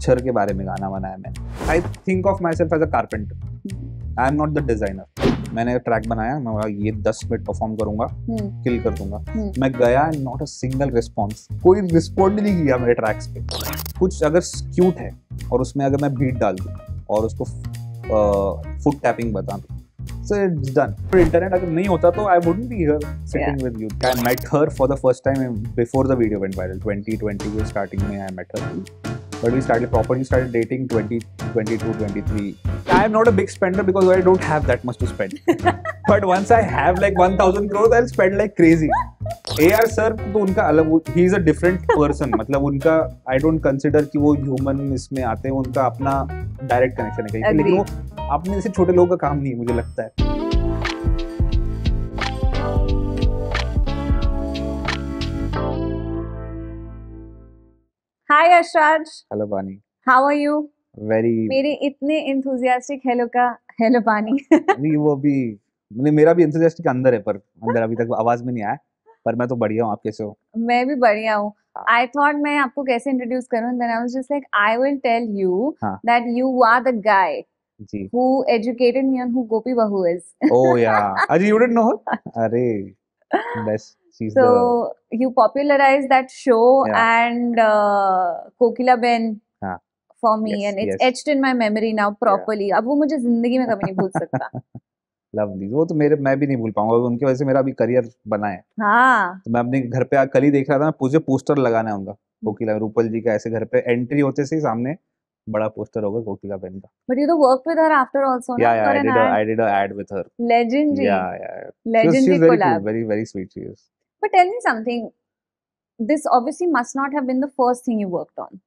अक्षर के बारे में गाना बनाया मैंने I think of myself as a carpenter I am not the designer मैंने ट्रैक बनाया मैं ये दस मिनट परफॉर्म करूंगा किल हम्म। कर दूंगा हम्म। मैं गया and not a single response कोई रिस्पॉन्ड नहीं किया मेरे ट्रैक्स पे कुछ अगर क्यूट है और उसमें अगर मैं बीट डाल दूँ और उसको फुट टैपिंग बता दूँ so it's done. Internet अगर नहीं होता तो I wouldn't be here sitting yeah. with you. I met her for the first time before the video went viral. 2020 के starting में I met her. But we started properly started dating 20, 22, 23. i am not a big spender because I don't have that much to spend. but once I have like 1000 crores, I'll spend like crazy. AR sir sir तो उनका अलग ही is a different person मतलब उनका I don't consider कि वो human इसमें आते हैं उनका अपना डायरेक्ट कनेक्शन है कहीं लेकिन वो अपने से छोटे लोगों का काम नहीं मुझे लगता है हाय अशराज हेलो पानी हाउ आर यू वेरी मेरे इतने इंथुजियास्टिक हेलो का हेलो पानी नहीं वो भी मतलब मेरा भी इंथुजियास्टिक अंदर है पर अंदर अभी तक आवाज में नहीं आया पर मैं तो बढ़िया हूँ आप कैसे हो मैं भी बढ़िया हूँ आई हाँ। थॉट मैं आपको कैसे इंट्रोड्यूस करूँ then I was just like I will tell you that you are the guy जी who educated me on who gopi bahu is oh yeah अरे you didn't know अरे बस she's so the... you popularized that show yeah. and uh, Kokila Ben हाँ. for me yes, and it's yes. etched in my memory now properly ab wo mujhe zindagi mein kabhi nahi bhul sakta सकता lovely वो तो मेरे मैं भी नहीं भूल पाऊंगा उनकी वजह से मेरा अभी करियर बना है हाँ तो मैं अपने घर पे कल ही देख रहा था मुझे पोस्टर लगाना है उनका कोकिला हम्म। रूपल जी का ऐसे घर पे एंट्री होते से ही सामने बड़ा पोस्टर होगा कोकिला बेन का but you do work with her after also yeah yeah I did I did a ad with her legend ji yeah yeah legendary collab very very sweet she is But tell me something. This obviously must not have been the first thing you worked on.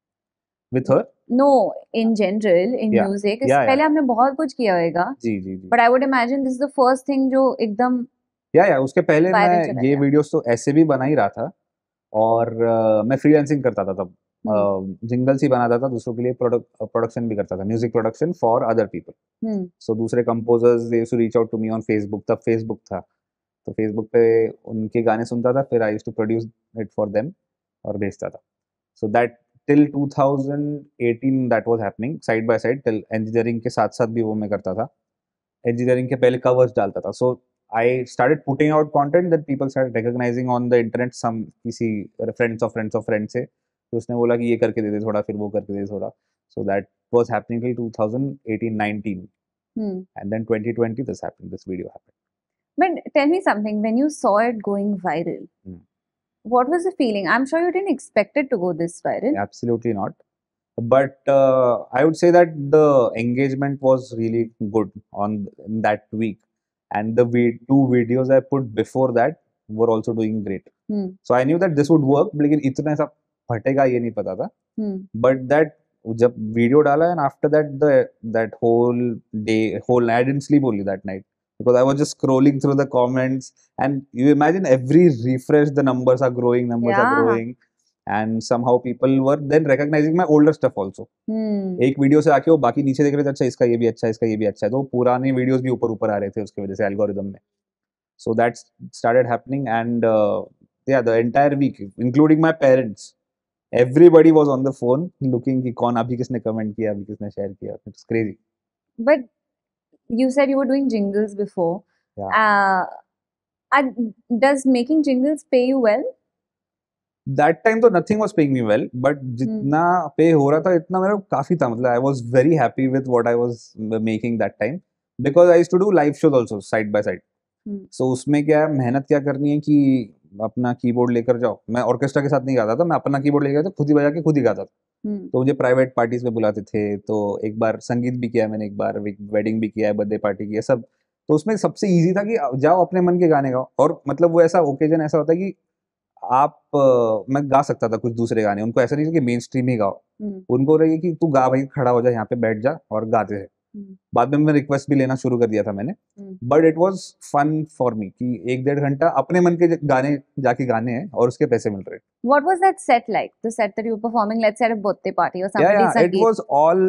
With her? No, in general, in yeah. music. Yeah, yeah. पहले हमने बहुत कुछ किया होगा. जी जी जी. But I would imagine this is the first thing जो एकदम या या उसके पहले मैं ये वीडियोस तो ऐसे भी बना ही रहा था और uh, मैं फ्रीलांसिंग करता था तब जिंगल्स ही बनाता था दूसरों के लिए प्रोडक्शन भी करता था music production for other people so दूसरे composers they reach out to me on Facebook तब फेसबुक था तो फेसबुक पे उनके गाने सुनता था फिर I use to produce it for them और भेजता था so that till 2018 that was happening side by side till engineering के साथ साथ भी वो मैं करता था इंजीनियरिंग के पहले कवर्स डालता था so I started putting out content that people start recognising on the internet some किसी friends of friends of friend से तो उसने बोला कि ये करके दे दे थोड़ा फिर वो करके दे थोड़ा so that was happening till 2018 19 and then 2020 this happened this video happened But tell me something, when you saw it going viral, mm. what was the feeling? I'm sure you didn't expect it to go this viral. Absolutely not. But uh, I would say that the engagement was really good on that week. And the two videos I put before that were also doing great. Mm. So I knew that this would work, But इतना सा फटेगा ये नहीं पता था. Hmm. But that जब video डाला and after that that whole day whole I didn't sleep only that night because I was just scrolling through the comments and you imagine every refresh the numbers are growing, numbers yeah. are growing. And somehow people were then recognising my older stuff also एक video से आके वो बाकी नीचे देख रहे थे अच्छा इसका ये भी अच्छा इसका ये भी अच्छा है तो पुराने वीडियोस भी ऊपर ऊपर आ रहे थे उसकी वजह से एल्गोरिदम में so that started happening and yeah the entire week including my parents everybody was on the phone looking कि कौन अभी किसने कमेंट किया अभी किसने शेयर किया it's crazy but you said you were doing jingles before. Uh, does making jingles pay you well? That time, though, nothing was paying me well. But hmm. jitna hmm. pay ho raha tha, itna mera kafi tha. I was very happy with what I was making that time. Because I used to do live shows also, side by side. Hmm. So, usme kya, mehnat kya karni hai ki... अपना keyboard लेकर जाओ मैं orchestra के साथ नहीं गाता था मैं अपना कीबोर्ड लेकर खुद ही बजा के खुद ही गाता था हम्म। तो मुझे प्राइवेट पार्टीज में बुलाते थे तो एक बार संगीत भी किया मैंने एक बार वेडिंग भी किया है बर्थडे पार्टी किया सब तो उसमें सबसे ईजी था कि जाओ अपने मन के गाने गाओ और मतलब वो ऐसा ओकेजन ऐसा होता है कि आप मैं गा सकता था कुछ दूसरे गाने उनको ऐसा नहीं था कि मेन स्ट्रीम ही गाओ हम्म। उनको रही कि तू गा भाई खड़ा हो जा यहाँ पे बैठ जा और गाते हैं हम्म। बाद में मैं रिक्वेस्ट भी लेना शुरू कर दिया था मैंने but it was fun for me कि एक डेढ़ घंटा अपने मन के गाने जाके गाने हैं और उसके पैसे मिल रहे हैं what that set like the set that you performing let's at a birthday party और something it was all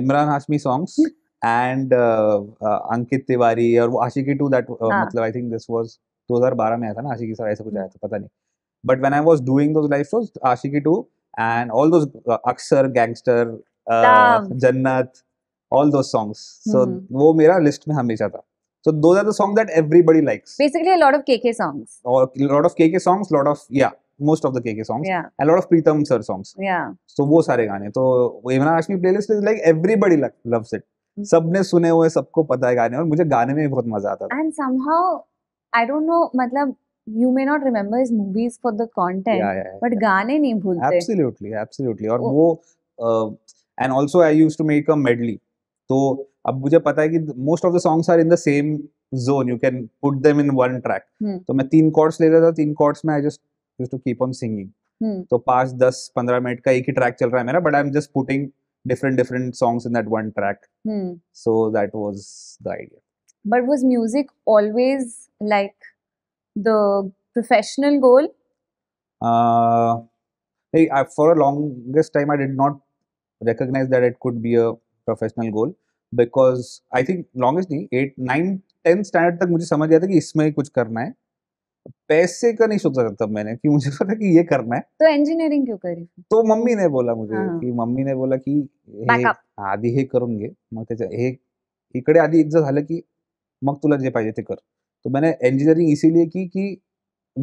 Imran Hashmi songs and Ankit Tiwari और वो आशिकी दैट uh, हाँ। मतलब आई थिंक दिस वाज 2012 में आया था ना आशिकी सर ऐसा कुछ hmm. आया था पता नहीं but when I was doing those live shows Aashiqui two and all those Aksar Gangster जन्नत ऑल दो सॉन्ग्स सो वो मेरा लिस्ट में हमेशा था सो दो are the songs that everybody likes. Basically, a lot of KK songs. Or a lot of KK songs, lot of yeah, most of the KK songs. Yeah. A lot of Pritam sir songs. Yeah. So वो सारे गाने तो Imran Hashmi playlist is like everybody loves it सबने सुने हुए सबको पता है गाने और मुझे गाने में भी बहुत मजा आता था and somehow I don't know मतलब you may not remember his movies for the content but गाने नहीं भूलते एब्सोल्युटली एब्सोल्युटली और oh. वो and also I used to make a medley तो अब मुझे पता है कि most of the songs are in the same zone you can put them in one track तो मैं तीन कॉर्ड्स ले रहा था तीन कॉर्ड्स में I just use to keep on singing तो पाँच दस पंद्रह मिनट का एक ही ट्रैक चल रहा है मेरा but I am just putting different different songs in that one track hmm. so that was the idea but was music always like the professional goal uh I, for a longest time i did not recognize that it could be a professional goal because I think longest नहीं at nine tenth standard तक मुझे समझ गया था कि इसमें कुछ करना है पैसे का नहीं सोचा था तब मैंने कि मुझे पता कि ये करना है तो इंजीनियरिंग क्यों करी तो मम्मी ने बोला मुझे हाँ। कि मम्मी ने बोला की आधी हे करूंगे घे मग त्याच्या हे इकडे आधी एक झालं की मग तुला जे पाहिजे ते कर तो मैंने इंजीनियरिंग इसीलिए की कि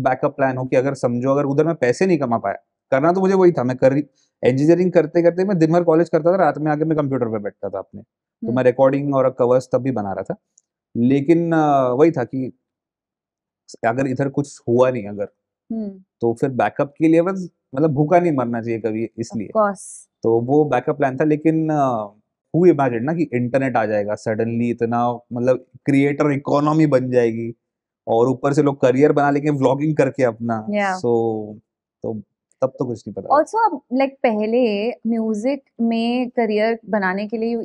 बैकअप प्लान हो कि अगर समझो अगर उधर मैं पैसे नहीं कमा पाया करना तो मुझे वही था मैं कर इंजीनियरिंग करते करते मैं दिन भर कॉलेज करता था रात में आके मैं कंप्यूटर पे बैठता था अपने तो हम्म। मैं रिकॉर्डिंग और कवर्स तब भी बना रहा था लेकिन वही था कि अगर इधर कुछ हुआ नहीं अगर हम्म। तो फिर बैकअप के लिए बस मतलब भूखा नहीं मरना चाहिए कभी इसलिए तो वो बैकअप प्लान था लेकिन हु इमेजिन ना कि इंटरनेट आ जाएगा सडनली इतना मतलब क्रिएटर इकोनॉमी बन जाएगी और ऊपर से लोग करियर बना लेंगे व्लॉगिंग करके अपना सो yeah. so, तो तब तो कुछ नहीं पता ऑल्सो लाइक पहले म्यूजिक में करियर बनाने के लिए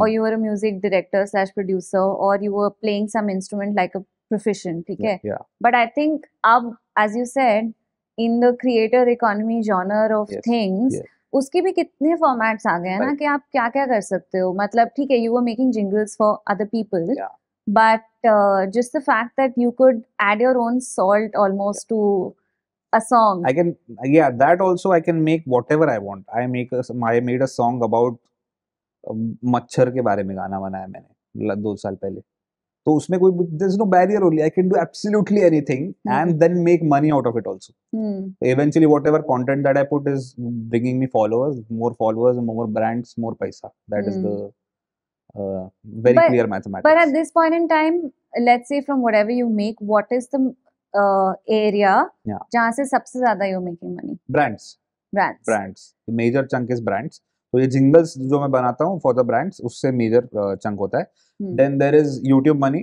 और you are a music director slash producer और you are playing some instrument like a profession ठीक है बट आई थिंक अब as you said in the creator economy genre of things उसके भी कितने फॉर्मेट्स आ गए हैं ना कि आप क्या क्या कर सकते हो मतलब ठीक है you are making jingles for other people but uh, just the fact that you could add your own salt almost to a song i can yeah that also i can make whatever i want i make a, i made a song about मच्छर के बारे में गाना बनाया मैंने दो साल पहले तो उसमें कोई there no barrier only I can do absolutely anything and then make money out of it also eventually whatever content that I put is bringing me followers more followers more brands more पैसा that is the uh, very but, clear mathematics. But at this point in time, let's say from whatever you make, what is the uh, area yeah. जहाँ से सबसे ज़्यादा you're making money? Brands. Brands. Brands. The major chunk is brands. तो ये jingles जो मैं बनाता हूँ फॉर द ब्रांड्स उससे मेजर चंक होता है then there is YouTube money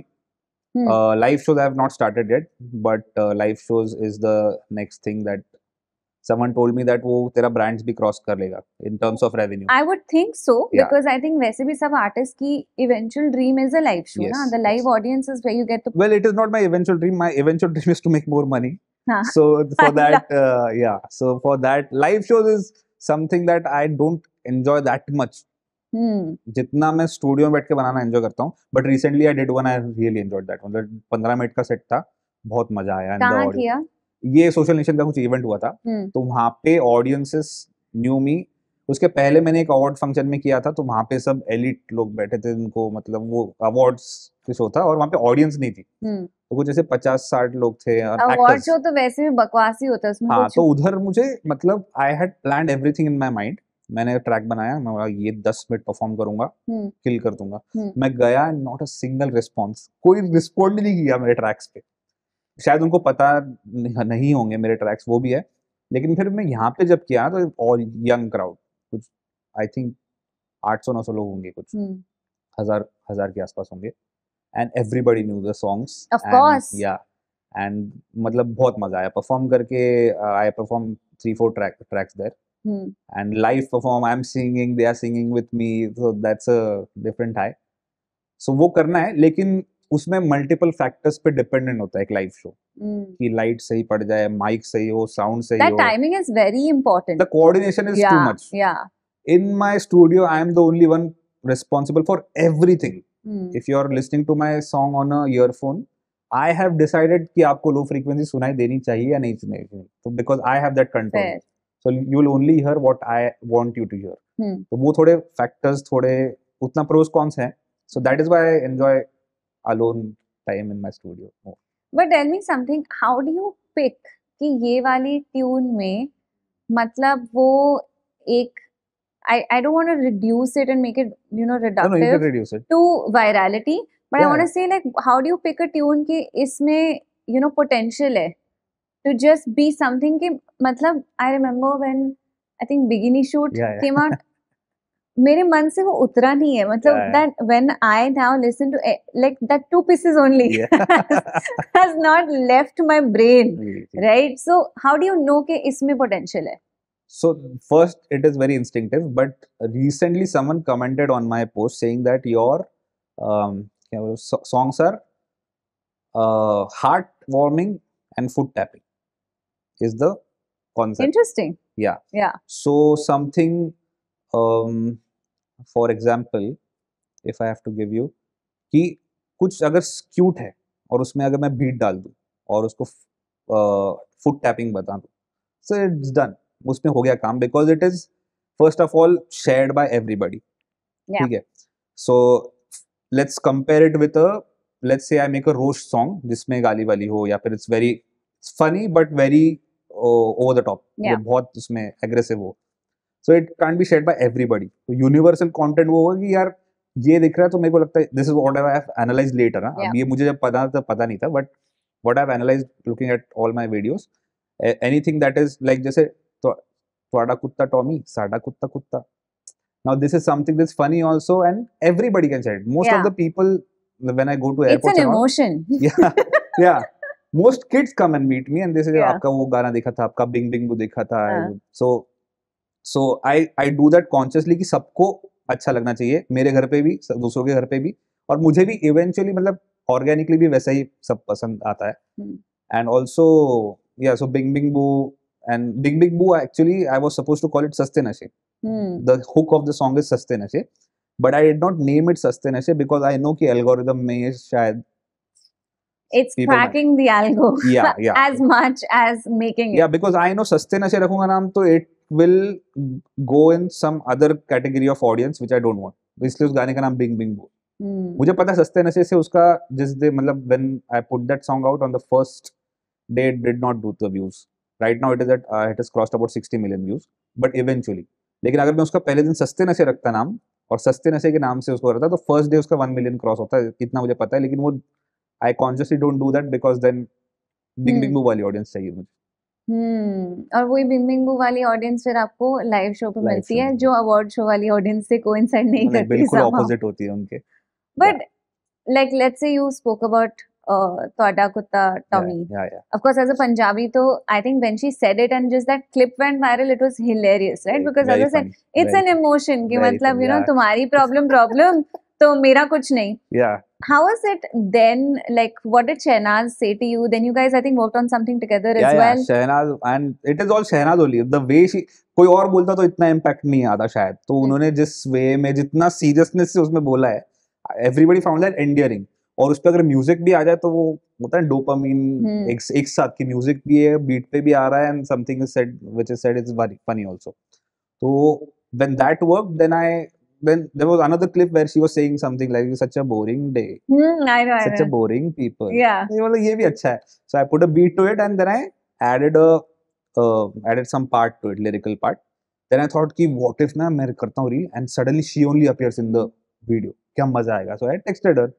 live shows I have not started yet but live shows is the next thing that someone told me that वो तेरा brands भी cross कर लेगा in terms of revenue. I would think so yeah. because I think वैसे भी सब artists की eventual dream is a live show yes, ना the live yes. audience is where you get to. Well, it is not my eventual dream. My eventual dream is to make more money. Huh. So for that, uh, yeah. So for that, live shows is something that I don't enjoy that much. Hmm. जितना मैं studio में बैठ के बनाना enjoy करता हूँ but recently I did one I really enjoyed that मतलब 15 minute का set था बहुत मजा आया कहाँ किया ये सोशल नेशन का कुछ इवेंट हुआ था हम्म। तो वहां पे ऑडियंसेस न्यू मी उसके पहले मैंने एक अवार्ड फंक्शन में किया था तो वहां पे सब एलिट लोग बैठे थे उनको मतलब वो अवार्ड्स के शो था और वहाँ पे ऑडियंस नहीं थी हम्म। तो कुछ ऐसे पचास साठ लोग थे अवार्ड शो तो वैसे भी बकवास ही होता है उसमें हाँ तो उधर मुझे मतलब I had plan everything in my mind मैंने ट्रैक बनाया मैं बोला ये दस मिनट परफॉर्म करूंगा किल हम्म। कर दूंगा मैं गया नॉट अ सिंगल रिस्पॉन्स कोई रिस्पॉन्ड नहीं किया मेरे ट्रैक्स पे शायद उनको पता नहीं होंगे मेरे ट्रैक्स वो भी है लेकिन फिर मैं यहाँ पे जब किया तो और यंग क्राउड कुछ आई थिंक आठ सौ नौ सौ लोग होंगे कुछ hmm. हजार हजार के आसपास होंगे and everybody knew the songs yeah and मतलब बहुत मजा आया परफॉर्म करके I perform three four track tracks there and live perform I am singing they are singing with me so that's a different high सो वो करना है लेकिन उसमें मल्टीपल फैक्टर्स पे डिपेंडेंट होता है एक लाइव शो hmm. कि लाइट सही पड़ जाए माइक सही हो साउंड सही That हो timing is very important the coordination is too much yeah in my studio I am the only one responsible for everything if you are listening to my song on a earphone I have decided कि आपको low frequency सुनाई देनी चाहिए या नहीं सुनाई देनी तो because I have that control so you will only hear what I want you to hear तो वो थोड़े फैक्टर्स थोड़े उतना प्रोस कॉन्स है so that is why I enjoy alone time in my studio more. But tell me something, how do you pick कि ये वाली tune में मतलब वो एक I, I don't want to reduce it and make it, you know, reductive no, no, you can reduce it. to virality. But yeah. I want to say, like, how do you pick a tune कि इसमें, you know, potential है to just be something कि मतलब I remember when I think beginning Shoot yeah, yeah. came out, मेरे मन से वो उतरा नहीं है मतलब that when I now listen to like that two pieces only has not left my brain right so how do you know कि इसमें पोटेंशियल है so first it is very instinctive but recently someone commented on my post saying that your um, songs are uh, heart warming and foot tapping is the concept interesting yeah yeah so something um, for example, if I have to give you कि कुछ अगर cute है और उसमें अगर मैं beat डाल दूँ और उसको फुट टैपिंग बता दूँ सो इट्स डन उसमें हो गया काम because it is first of all shared by everybody ठीक है so let's compare it with let's say I make a roast song जिसमें गाली वाली हो या फिर it's very funny but very over the top बहुत उसमें एग्रेसिव हो so it can't be shared by everybody तो यूनिवर्सल कंटेंट वो होगा कि यार ये दिख रहा है तो मेरे को लगता है this is what I have analyse later ना अब ये मुझे जब पता था पता नहीं था but what I have analyse looking at all my videos anything that is like जैसे थोड़ा कुत्ता टॉमी साडा कुत्ता कुत्ता now this is something that's funny also and everybody can share it most yeah. of the people when i go to airports it's an all, emotion yeah yeah most kids come and meet me and they say yeah. aapka wo gana dekha tha aapka bing bing wo dekha tha yeah. so so I I do that consciously कि सबको अच्छा लगना चाहिए मेरे घर पे भी दूसरों के घर पे भी और मुझे भी इवेंचुअली मतलब ऑर्गेनिकली भी वैसा ही सब पसंद आता है and also yeah so bing bing boo and bing bing boo actually I was suppose to call it Saste Nashe the hook of the song is Saste Nashe but I did not name it Saste Nashe because I know कि algorithm में ये शायद it's People cracking might. the algo yeah, yeah, as yeah. much as making it. Yeah, because I know Saste Nashe रखूंगा नाम तो 8 will go in some other category of audience which I don't want इसलिए उस गाने का नाम Bing Bing बो मुझे पता सस्ते नशे से उसका जिस दे मतलब when I put that song out on the first day did not do the views right now it is at it is crossed about 60 million views but eventually लेकिन अगर मैं उसका पहले दिन सस्ते नशे रखता नाम और सस्ते नशे के नाम से उसको रहता तो फर्स्ट डे उसका वन मिलियन क्रॉस होता है कितना मुझे पता है लेकिन वो I consciously don't do that because then big big move वाली ऑडियंस चाहिए मुझे हम्म, और वही बिंग बिंग वाली ऑडियंस फिर आपको लाइव शो पे मिलती है जो अवार्ड शो वाली ऑडियंस से कोइंसाइड नहीं करती बिल्कुल ऑपोजिट होती है उनके but like let's say you spoke about तोड़ा कुत्ता Tommy of course as a Punjabi तो I think when she said it and just that clip went viral it was hilarious right because as a it's an emotion कि मतलब you know तुम्हारी problem problem तो मेरा कुछ नहीं या how was it then? Like, what did Shehnaz say to you? Then you guys, I think, worked on something together yeah, as yeah, well. yeah Shehnaz, and it is all Shehnaz only. The way she, कोई और बोलता तो इतना impact नहीं आता शायद तो hmm. उन्होंने जिस वे में जितना सीरियसनेस से उसमें बोला है एवरीबडी फाउंड दैट एंडियरिंग और उस पर अगर म्यूजिक भी आ जाए तो वो होता है डोपामीन hmm. एक, एक साथ की म्यूजिक भी है बीट पे भी आ रहा है and something is sad which is sad is very funny also तो when that work then I when there was another clip where she was saying something like such a boring day mm, I know, such I know. a boring people yeah like, Ye bhi acha hai. so I put a beat to it and then I added a uh, added some part to it lyrical part then I thought ki, what if na मैं karta hu reel and suddenly she only appears in the video kya maza aayega so I texted her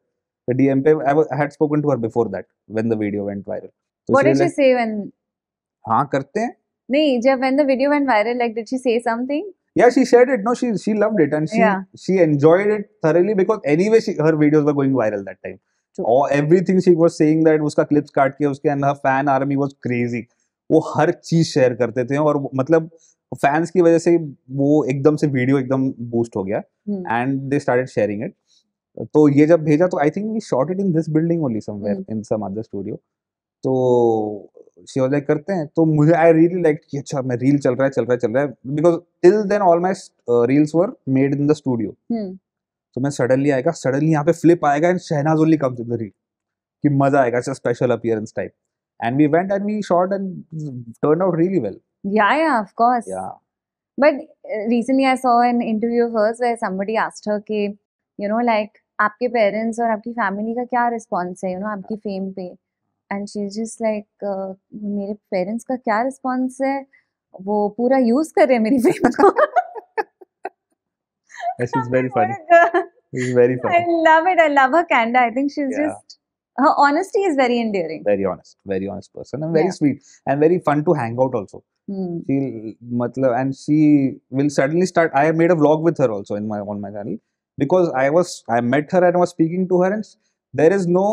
the DM pe I, was, I had spoken to her before that when the video went viral so what did she like, say when ha karte hain नहीं जब when the video went viral like did she say something Yeah, she shared it. No, she she loved it and she yeah. she enjoyed it thoroughly because anyway she, her videos were going viral that time. True. Or everything she was saying that उसका clips cut ke uske and her fan army was crazy. वो हर चीज share करते थे और मतलब fans की वजह से वो एकदम से वीडियो एकदम बूस्ट हो गया and they started sharing it तो ये जब भेजा तो I think we shot it in this building only somewhere in some other studio तो सी वॉज लाइक करते हैं तो मुझे आई रियली लाइक कि अच्छा मैं रील चल रहा है चल रहा है चल रहा है because till then all my reels were made in the studio तो मैं सडनली आएगा सडनली यहाँ पे फ्लिप आएगा and Shehnaaz only comes in the reel कि मजा आएगा अच्छा special appearance type and we went and we shot and turn out really well yeah yeah of course yeah but recently I saw an interview of hers where somebody asked her कि you know like आपके parents और आपकी family का क्या response है you you know know, आपकी fame पे and she is just like मेरे पेरेंट्स का क्या रिस्पॉन्स है वो पूरा यूज कर रहे हैं मेरी फिल्म को Yes, she's very funny. I love it. I love her candor. I think she's just her honesty is very endearing. Very honest, very honest person, and very yeah. sweet, and very fun to hang out also. Hmm. She, matlab, and she will suddenly start. I made a vlog with her also in my on my channel because I was I met her and was speaking to her, and there is no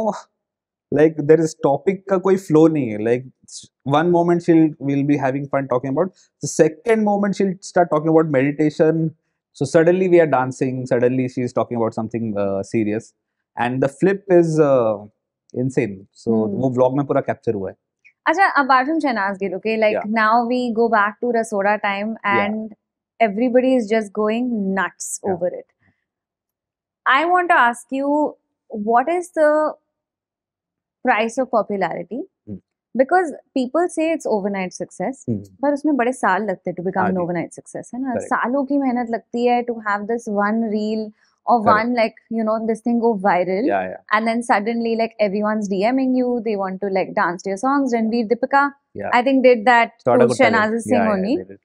like there is topic का कोई flow नहीं है like one moment she'll will be having fun talking about the second moment she'll start talking about meditation so suddenly we are dancing suddenly she's talking about something uh, serious and the flip is uh, insane so hmm. vlog में पूरा capture हुआ है अच्छा apart from Shahnaz Gill okay like yeah. now we go back to Rasoda time and yeah. everybody is just going nuts yeah. over it I want to ask you what is the price of popularity because people say it's overnight success पर उसमें बड़े साल लगते हैं to become an overnight success है ना Correct. सालों की मेहनत लगती है to have this one reel or Correct. one like you know this thing go viral yeah, yeah. and then suddenly like everyone's dming you they want to like dance to your songs ranveer dipika yeah. i think did that to shanaz's singh yeah, only yeah, did.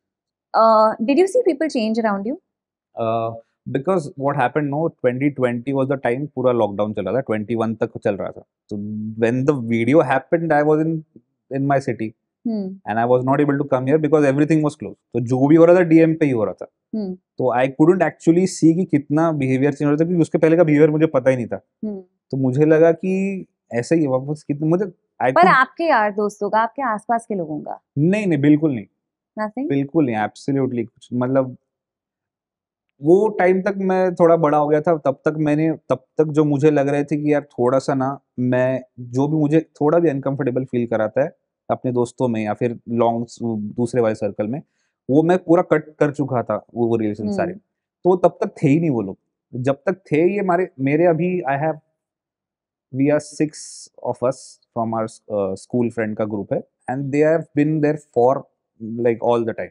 Uh, did you see people change around you uh, because what happen no twenty twenty was the time पूरा lockdown चल रहा था twenty one तक चल रहा था तो when the video happened I was in in my city and I was not able to come here because everything was close तो जो भी हो रहा था डीएम पे ही हो रहा था तो आई कुडेंट एक्चुअली सी कि कितना बिहेवियर चेंज हो रहा था क्योंकि उसके पहले का बिहेवियर मुझे पता ही नहीं था तो मुझे लगा कि ऐसे ही वापस कितना मुझे पर आपके यार दोस्तों का आपके आसपास के लोगों का नहीं नहीं बिल्कुल नहीं Nothing? बिल्कुल नहीं एब्सोल्युटली कुछ मतलब वो टाइम तक मैं थोड़ा बड़ा हो गया था तब तक मैंने तब तक जो मुझे लग रहे थे कि यार थोड़ा सा ना मैं जो भी मुझे थोड़ा भी अनकंफर्टेबल फील कराता है अपने दोस्तों में या फिर लॉन्ग दूसरे वाले सर्कल में वो मैं पूरा कट कर चुका था वो वो रिलेशन सारे हम्म। तो तब तक थे ही नहीं वो लोग जब तक थे ये मारे मेरे अभी I have we are six of us from our school friend का ग्रुप है and they have been there for like all the time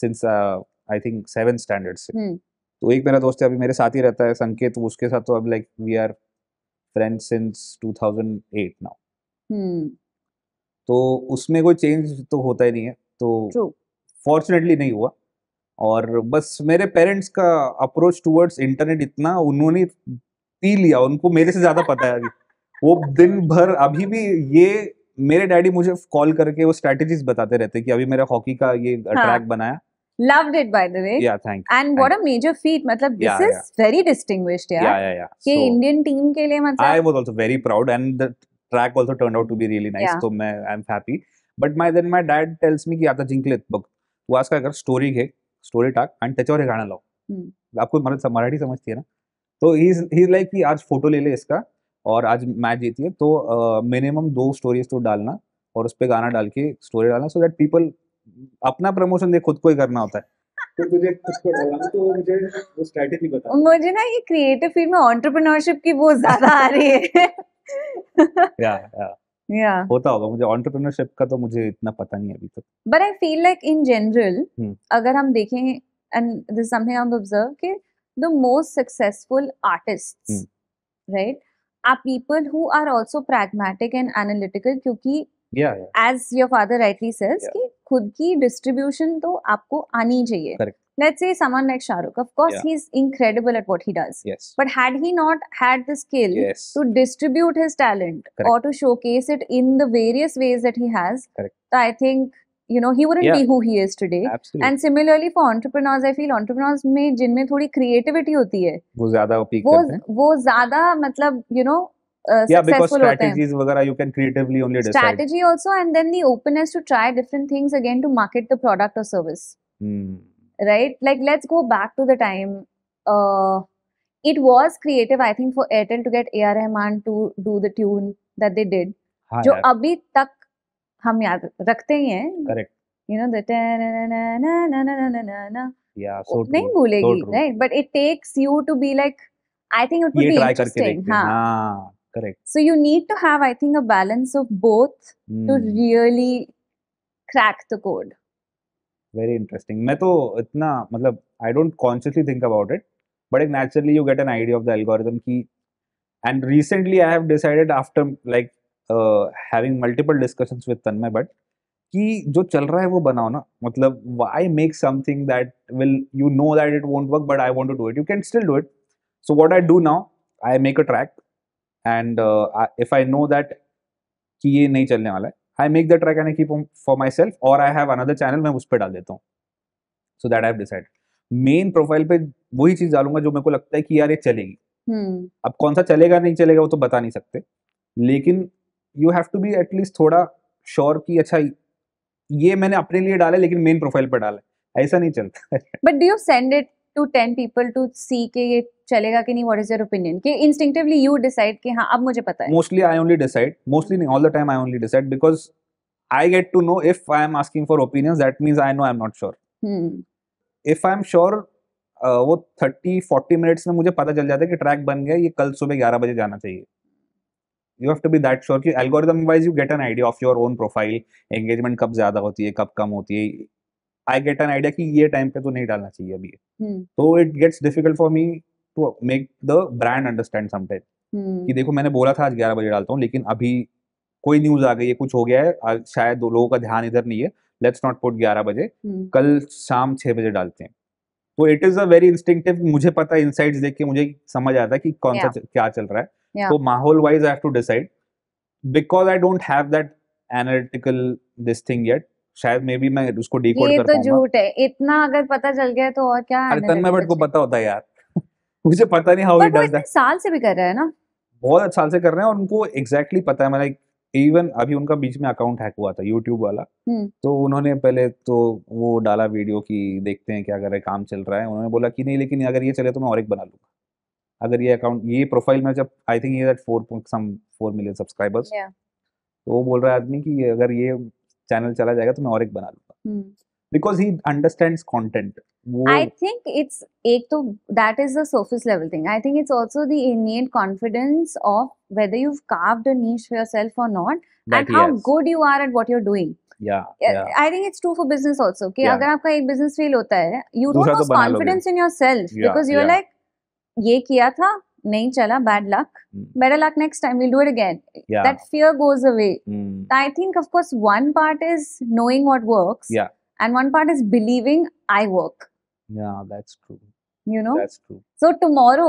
since I think seven standard से हम्म। तो एक मेरा दोस्त है अभी मेरे साथ ही रहता है संकेत उसके साथ तो अब like we are friend since 2008 now hmm तो उसमें कोई चेंज तो होता ही नहीं है तो फॉर्चुनेटली नहीं हुआ और बस मेरे पेरेंट्स का अप्रोच टुवर्ड्स इंटरनेट इतना उन्होंने पी लिया उनको मेरे से ज्यादा पता है अभी वो दिन भर अभी भी ये मेरे डैडी मुझे कॉल करके वो स्ट्रैटेजीज बताते रहते कि अभी मेरा हॉकी का ये ट्रैक हाँ. बनाया Loved it, by the way. Yeah, thank you. And what thank a major feat. Matlab, this yeah, is yeah. very distinguished, yeah. Yeah, yeah, yeah. So, Indian team ke liye, matlab, I was also very proud and the track also turned out to be really nice. Yeah. So, मैं, I'm happy. But my then my dad tells me कि आता जिंकलेत बघ तू आज काय कर story घे story टाक आणि त्याच्यावर हे गाणं लाव hmm. आपको मराठी मराठी समजती है ना तो ही लाइक कि आज फोटो ले ले इसका और आज मैच जीती है तो मिनिमम uh, दो स्टोरीज तो डालना और उस पर गाना डाल के स्टोरी डालना सो दैट पीपल अपना प्रमोशन देख खुद को ही करना होता है तो तो मुझे ना ये क्रिएटिव फील्ड में एंटरप्रेन्योरशिप की बहुत ज्यादा आ रही है या या yeah. होता होगा मुझे एंटरप्रेन्योरशिप का तो मुझे इतना पता नहीं अभी तक but I feel like in general अगर हम देखें and this something I observe के the most successful artist right are people who are also pragmatic and analytical क्योंकि as your father rightly says कि खुद की डिस्ट्रीब्यूशन तो आपको आनी चाहिए Correct. let's say someone like Shah Rukh, of course, yeah. he's incredible at what he does. Yes. But had he not had the skill yes. to distribute his talent Correct. or to showcase it in the various ways that he has, Correct. I think you know he wouldn't yeah. be who he is today. Absolutely. And similarly for entrepreneurs, I feel entrepreneurs में जिनमें thodi creativity होती है, वो ज़्यादा वो वो ज़्यादा मतलब you know Uh, yeah, because strategies vagara you can creatively only decide. Strategy also, and then the openness to try different things again to market the product or service. Hmm. Right? Like, let's go back to the time. Uh, it was creative, I think, for Airtel to get AR Rahman to do the tune that they did. हाँ, जो अभी तक Correct. You know the na na na na na na na na. Yeah, so true. नहीं भूलेगी, so right? But it takes you to be like. I think it would be interesting. हाँ correct so you need to have i think a balance of both mm. to hmm. really crack the code very interesting मैं तो I don't consciously think about it but naturally you get an idea of the algorithm key and recently I have decided after like uh, having multiple discussions with Tanmay but कि जो चल रहा है वो बनाओ ना मतलब why make something that will you know that it won't work but I want to do it you can still do it so what I do now I make a track and if I know that कि ये नहीं चलने वाला है I make the track and I keep for my self और I have another channel मैं उस पर डाल देता हूँ so that I decide main profile पे वही चीज डालूंगा जो मेरे को लगता है कि यार ये चलेगी hmm. अब कौन सा चलेगा नहीं चलेगा वो तो बता नहीं सकते लेकिन you have to be at least थोड़ा श्योर कि अच्छा ये मैंने अपने लिए डाला लेकिन मेन प्रोफाइल पर डाला ऐसा नहीं चलता but do you send it to ten people to see के ये चलेगा कि नहीं व्हाट इज योर ओपिनियन कि इंस्टिंक्टिवली यू डिसाइड कि हाँ अब मुझे पता है mostly I only decide mostly नहीं all the time I only decide because I get to know if I am asking for opinions that means I know I am not sure if I am sure वो thirty forty minutes में मुझे पता चल जाता है कि track बन गया ये कल सुबह ग्यारह बजे जाना चाहिए you have to be that sure कि algorithm wise you get an idea of your own profile engagement कब ज़्यादा होती है कब कम होती है आई गेट एन आइडिया कि ये टाइम पे तो नहीं डालना चाहिए अभी हम्म। तो it gets difficult for me to make the brand understand sometime कि हम्म। देखो मैंने बोला था आज ग्यारह बजे डालता हूँ लेकिन अभी कोई न्यूज आ गई है कुछ हो गया है शायद दो लोगों का ध्यान इधर नहीं है लेट्स नॉट पुट ग्यारह बजे हम्म। कल शाम छह बजे डालते हैं तो it is a very instinctive मुझे पता है इनसाइट देख के मुझे समझ आता है कि कौन सा क्या चल रहा है तो माहौल wise I have to decide because I don't have that analytical this thing yet शायद मे भी मैं उसको डिकोड कर तो झूठ है इतना अगर पता चल गया तो और क्या अरे तन्मय भट्ट को पता होता है यार मुझे पता नहीं हाउ ही डज दैट साल से भी कर रहा है ना बहुत साल से कर रहे हैं और उनको एग्जैक्टली पता है लाइक इवन अभी उनका बीच में अकाउंट हैक हुआ था यूट्यूब वाला हम्म। तो उन्होंने पहले तो वो डाला वीडियो की देखते हैं क्या कर रहे काम चल रहा है उन्होंने बोला कि नहीं लेकिन अगर ये चले तो मैं और एक बना लूंगा अगर ये अकाउंट ये प्रोफाइल में जब आई थिंक ये that four some four million subscribers तो वो बोल रहा है आदमी कि अगर ये चैनल चला जाएगा तो मैं और एक बना लूंगा because he understands content I think it's एक तो that is the surface level thing I think it's also the innate confidence of whether you've carved a niche for yourself or not that and how yes. good you are at what you're doing yeah, yeah. I think it's true for business also कि yeah. अगर आपका एक business fail होता है you don't lose confidence in yourself yeah, because you're yeah. like ये किया था नहीं चला bad luck better luck next time will do it again that fear goes away I think of course one part is knowing what works and one part is believing I work yeah that's true you know that's true so tomorrow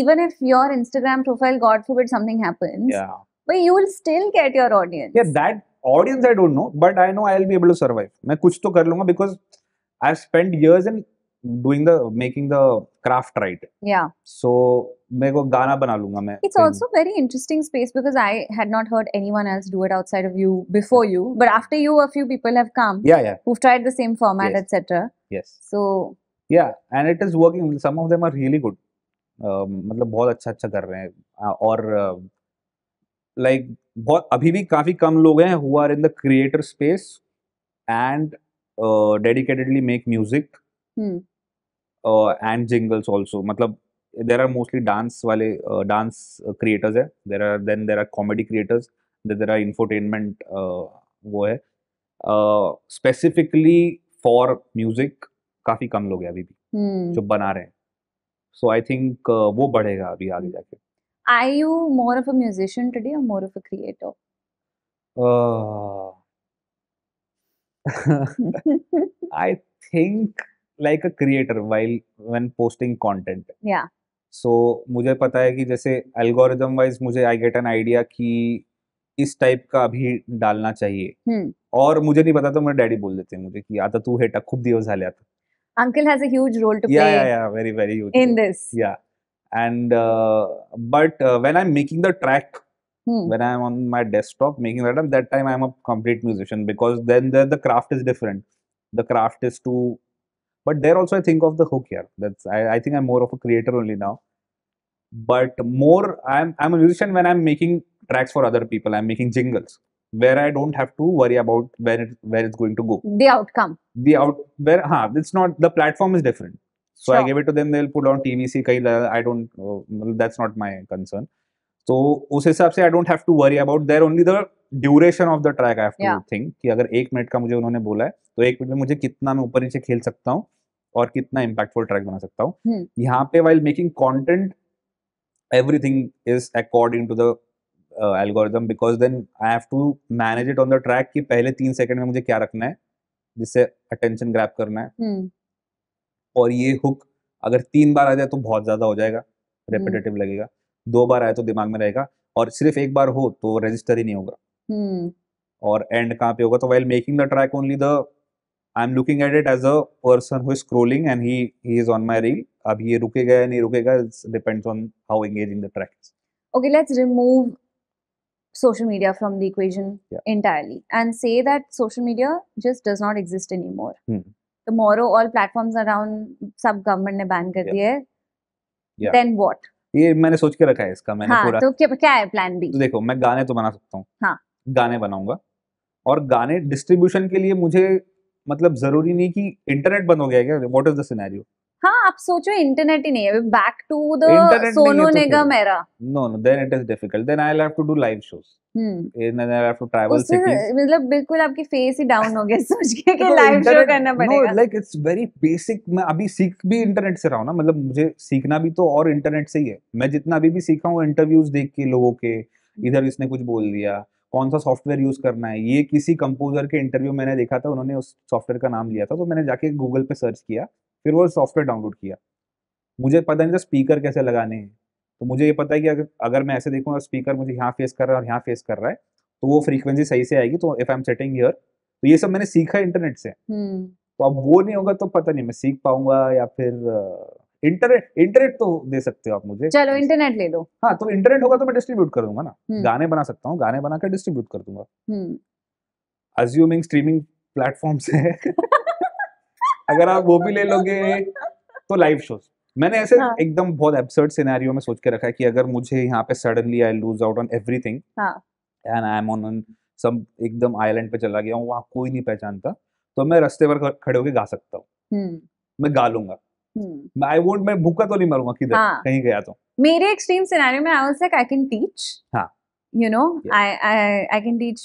even if your instagram profile god forbid something happens yeah but you will still get your audience yeah that audience i don't know but i know i'll be able to survive main kuch to kar lunga because i've spent years in doing the making the craft right yeah so मेरे को गाना बना लूंगा मैं it's also very interesting space because I had not heard anyone else do it outside of you before you but after you a few people have come yeah yeah who've tried the same format etcetera yes so yeah and it is working some of them are really good मतलब बहुत अच्छा अच्छा कर रहे हैं और like uh, बहुत अभी भी काफी कम लोग हैं who are in the creator space and dedicatedly make music and jingles also मतलब देर आर मोस्टली डांस वाले डांस क्रिएटर्स है there are then there are comedy creators there are infotainment वो है स्पेसिफिकली फॉर म्यूजिक काफ़ी कम लोग हैं अभी भी hmm. जो बना रहे हैं सो आई थिंक वो बढ़ेगा अभी आगे जाके I you more of a musician today और more of a creator I think like a creator while when posting content yeah so मुझे पता है कि जैसे algorithm wise मुझे I get an idea कि इस टाइप का अभी डालना चाहिए hmm. और मुझे नहीं पता तो मेरे डैडी बोल देते हैं मुझे कि आता तू हेटा खूप दिवस झाले आता uncle has a huge role to play yeah yeah yeah very very huge in this yeah and but when I am making the track Hmm. when I'm on my desktop making that. And that time I'm a complete musician because then the, the craft is different. The craft is to but there also i think of the hook here that's I, I, think i'm more of a creator only now but more i'm i'm a musician when i'm making tracks for other people i'm making jingles where i don't have to worry about where it where it's going to go the outcome the out where huh, it's not the platform is different so sure. i give it to them they'll put on tvc i don't oh, that's not my concern तो उस हिसाब से I don't have to worry about there only the duration of the track I have to think कि अगर एक minute का मुझे उन्होंने बोला है तो एक मिनट में मुझे कितना मैं ऊपर नीचे खेल सकता हूँ और कितना इम्पैक्टफुल ट्रैक बना सकता हूँ हम्म। यहाँ पे while making content everything is according to the algorithm because then I have to manage it on the track कि पहले तीन सेकंड में मुझे क्या रखना है जिससे अटेंशन ग्रैप करना है hmm. और ये हुक अगर तीन बार आ जाए तो बहुत ज्यादा हो जाएगा रेपिटेटिव हम्म। hmm. लगेगा दो बार आए तो दिमाग में रहेगा और सिर्फ एक बार हो तो रजिस्टर ही नहीं होगा hmm. और एंड कहाँ पे होगा तो while making the track only the I am looking at it as a person who is scrolling and he he is on my reel अब ये रुकेगा या नहीं रुकेगा depends on how engaging the track okay let's remove social media from the equation yeah. entirely and say that social media just does not exist anymore. Hmm. Tomorrow, all platforms around sub government ne ban kar yeah. diye. Yeah. Then what? ये मैंने सोच के रखा है इसका मैंने हाँ, पूरा तो क्या, क्या है प्लान बी तो देखो मैं गाने तो बना सकता हूँ हाँ. गाने बनाऊंगा और गाने डिस्ट्रीब्यूशन के लिए मुझे मतलब जरूरी नहीं कि इंटरनेट बंद हो गया क्या व्हाट इज द सिनेरियो हाँ आप सोचो इंटरनेट ही नहीं है back to the Sonu Nigam era no no then it is difficult then I have to do live shows hmm and I have to travel cities मतलब बिल्कुल आपकी फेस ही डाउन हो गया सोच के कि लाइव शो करना पड़ेगा लाइक इट्स वेरी बेसिक मैं अभी सीख भी इंटरनेट से रहा हूं ना मतलब मुझे सीखना भी तो और इंटरनेट से ही है मैं जितना अभी भी सीखा हूं इंटरव्यूज देख के लोगों के इधर इसने कुछ बोल दिया कौन सा सॉफ्टवेयर यूज करना है ये किसी कंपोजर के इंटरव्यू मैंने देखा था उन्होंने उस सॉफ्टवेयर का नाम लिया था तो मैंने जाके गूगल पे सर्च किया फिर वो सॉफ्टवेयर डाउनलोड किया मुझे पता नहीं था स्पीकर कैसे लगाने हैं तो मुझे ये पता है कि अगर अगर मैं ऐसे देखूँ स्पीकर मुझे यहाँ फेस कर रहा है और यहाँ फेस कर रहा है तो वो फ्रीक्वेंसी सही से आएगी तो if I am setting here तो ये सब मैंने सीखा इंटरनेट से हम्म। तो अब वो नहीं होगा तो पता नहीं मैं सीख पाऊंगा या फिर इंटरनेट इंटरनेट तो दे सकते हो आप मुझे चलो इंटरनेट ले लो हाँ तो इंटरनेट होगा तो मैं डिस्ट्रीब्यूट कर दूंगा ना हम्म। गाने बना सकता हूँ गाने बनाकर डिस्ट्रीब्यूट कर दूंगा अज्यूमिंग स्ट्रीमिंग प्लेटफॉर्म से अगर आप वो भी ले लोगे तो लाइव शोज मैंने ऐसे हाँ. एकदम बहुत एब्सर्ड सिनेरियो में सोच के रखा है कि अगर मुझे यहाँ पे suddenly I lose out on everything and I am on some एकदम आइलैंड पे चला गया हूँ वहाँ कोई नहीं पहचानता तो मैं रस्ते पर खड़े होकर गा सकता हूँ हम्म। मैं गा लूंगा आई वोट मैं भूखा तो नहीं मरूंगा किधर हाँ. कहीं गया तो मेरे एक्सट्रीम सिनेरियो में I was like I can teach हाँ you know yeah. I, I i can teach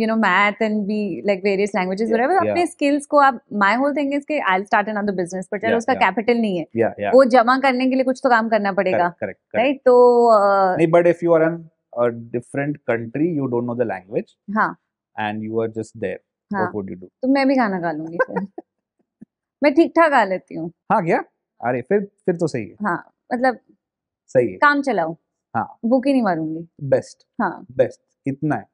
you know math and be like various languages yeah. whatever yeah. अपने skills को आप my whole thing is कि I'll start another business पर चलो yeah, उसका yeah. capital नहीं है yeah, yeah. वो जमा करने के लिए कुछ तो काम करना पड़ेगा correct, correct, correct. right तो uh, नहीं but if you are in a different country you don't know the language हाँ and you are just there हाँ what would you do तो मैं भी खाना खा लूँगी फिर मैं ठीक ठाक खा लेती हूँ हाँ क्या अरे फिर फिर तो सही है हाँ मतलब सही है काम चलाओ हाँ बुकी नहीं मारूंगी बेस्ट हाँ बेस्ट इतना है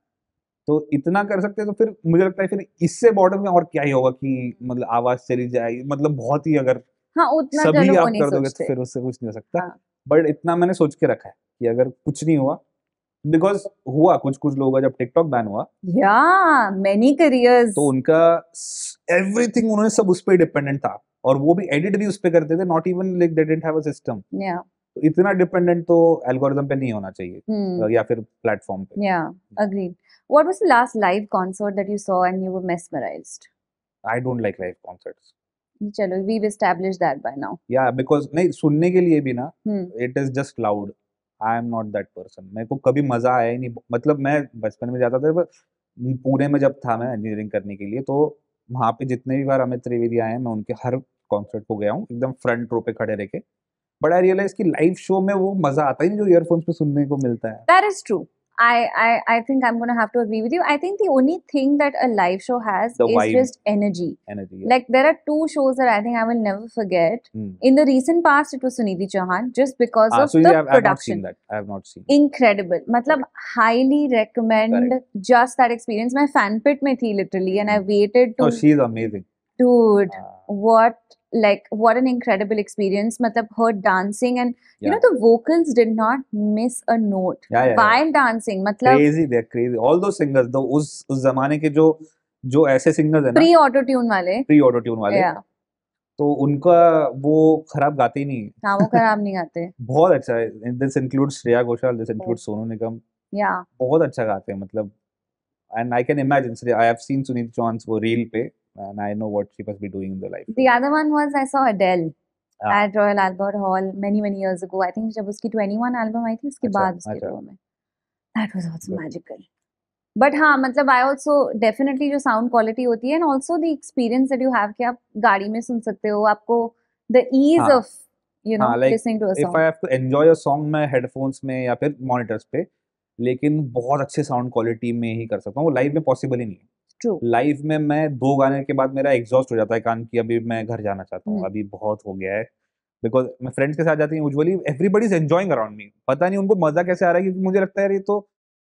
तो इतना कर सकते हैं तो फिर मुझे लगता है फिर इससे बॉर्डर में और क्या ही होगा कि मतलब आवाज चली जाए मतलब बहुत ही अगर हाँ, उतना सभी आप कर दोगे तो फिर उससे कुछ नहीं हो सकता बट हाँ. इतना मैंने सोच के रखा है कि अगर कुछ नहीं हुआ बिकॉज हुआ कुछ कुछ लोगों का जब टिकटॉक बैन हुआ या मेनी करियर्स तो उनका एवरीथिंग उन्होंने सब उस पर डिपेंडेंट था और वो भी एडिट भी उस पर करते थे not even like they didn't have a system तो इतना डिपेंडेंट तो एल्गोरिज्म पे नहीं होना चाहिए hmm. या फिर प्लेटफॉर्म पे yeah agreed what was the last live concert that you saw and you were mesmerised I don't like live concerts चलो we have established that by now yeah because नहीं सुनने के लिए भी ना it is just loud I am not that person मेरे को कभी मजा आया ही नहीं मतलब मैं बचपन में जाता था पुणे में जब था मैं इंजीनियरिंग करने के लिए तो वहां पे जितने भी बार अमित त्रिवेदी आए हैं मैं उनके हर कॉन्सर्ट को गया हूँ एकदम फ्रंट रो पे खड़े रह के बट आई रियलाइज कि लाइव शो में वो मजा आता है जो ईयरफोन्स पे सुनने को मिलता है that is true I, I I think I'm gonna have to agree with you. I think the only thing that a live show has the is vibe. just energy. Energy. Yeah. Like there are two shows that I think I will never forget. Hmm. In the recent past, it was Sunidhi Chauhan just because ah, of so the have, production. I have not seen that. I have not seen. Incredible. मतलब highly recommend Correct. just that experience. मैं fan pit में थी literally and hmm. I waited to. Oh, she is amazing. Dude, ah. what like what an incredible experience matlab her dancing and yeah. you know the vocals did not miss a note yeah, yeah, while yeah. dancing matlab crazy they are crazy all those singers though us us zamane ke jo jo aise singers hai na pre auto tune wale pre auto tune wale yeah. तो उनका वो खराब गाते ही नहीं हाँ वो खराब नहीं गाते बहुत अच्छा है this include Shreya Ghoshal this include Sonu Nigam yeah बहुत अच्छा गाते हैं मतलब and I can imagine I have seen Sunil Chauhan वो रील पे and I know what she must be doing in the life. The other one was I saw Adele. Ah. At Royal Albert Hall many many years ago. I think जब उसकी 21 album आई थी उसके अच्छा, बाद उसके अच्छा। tour में. That was also Good. But हाँ मतलब आई ऑल्सो डेफिनेटली जो साउंड क्वालिटी होती है and also the experience that you have कि आप गाड़ी में सुन सकते हो आपको the ease of you know listening to a song if I have to enjoy a song मैं हेडफोन्स में या फिर मॉनिटर्स पे लेकिन बहुत अच्छे साउंड क्वालिटी में ही कर सकता हूँ वो लाइव में पॉसिबल ही नहीं है लाइव में मैं दो गाने के बाद मेरा एग्जॉस्ट हो जाता है कान की अभी मैं घर जाना चाहता हूँ हम्म। अभी बहुत हो गया है बिकॉज मैं फ्रेंड्स के साथ जाती हूँ usually everybody is enjoying around me पता नहीं उनको मजा कैसे आ रहा है क्योंकि मुझे लगता है ये तो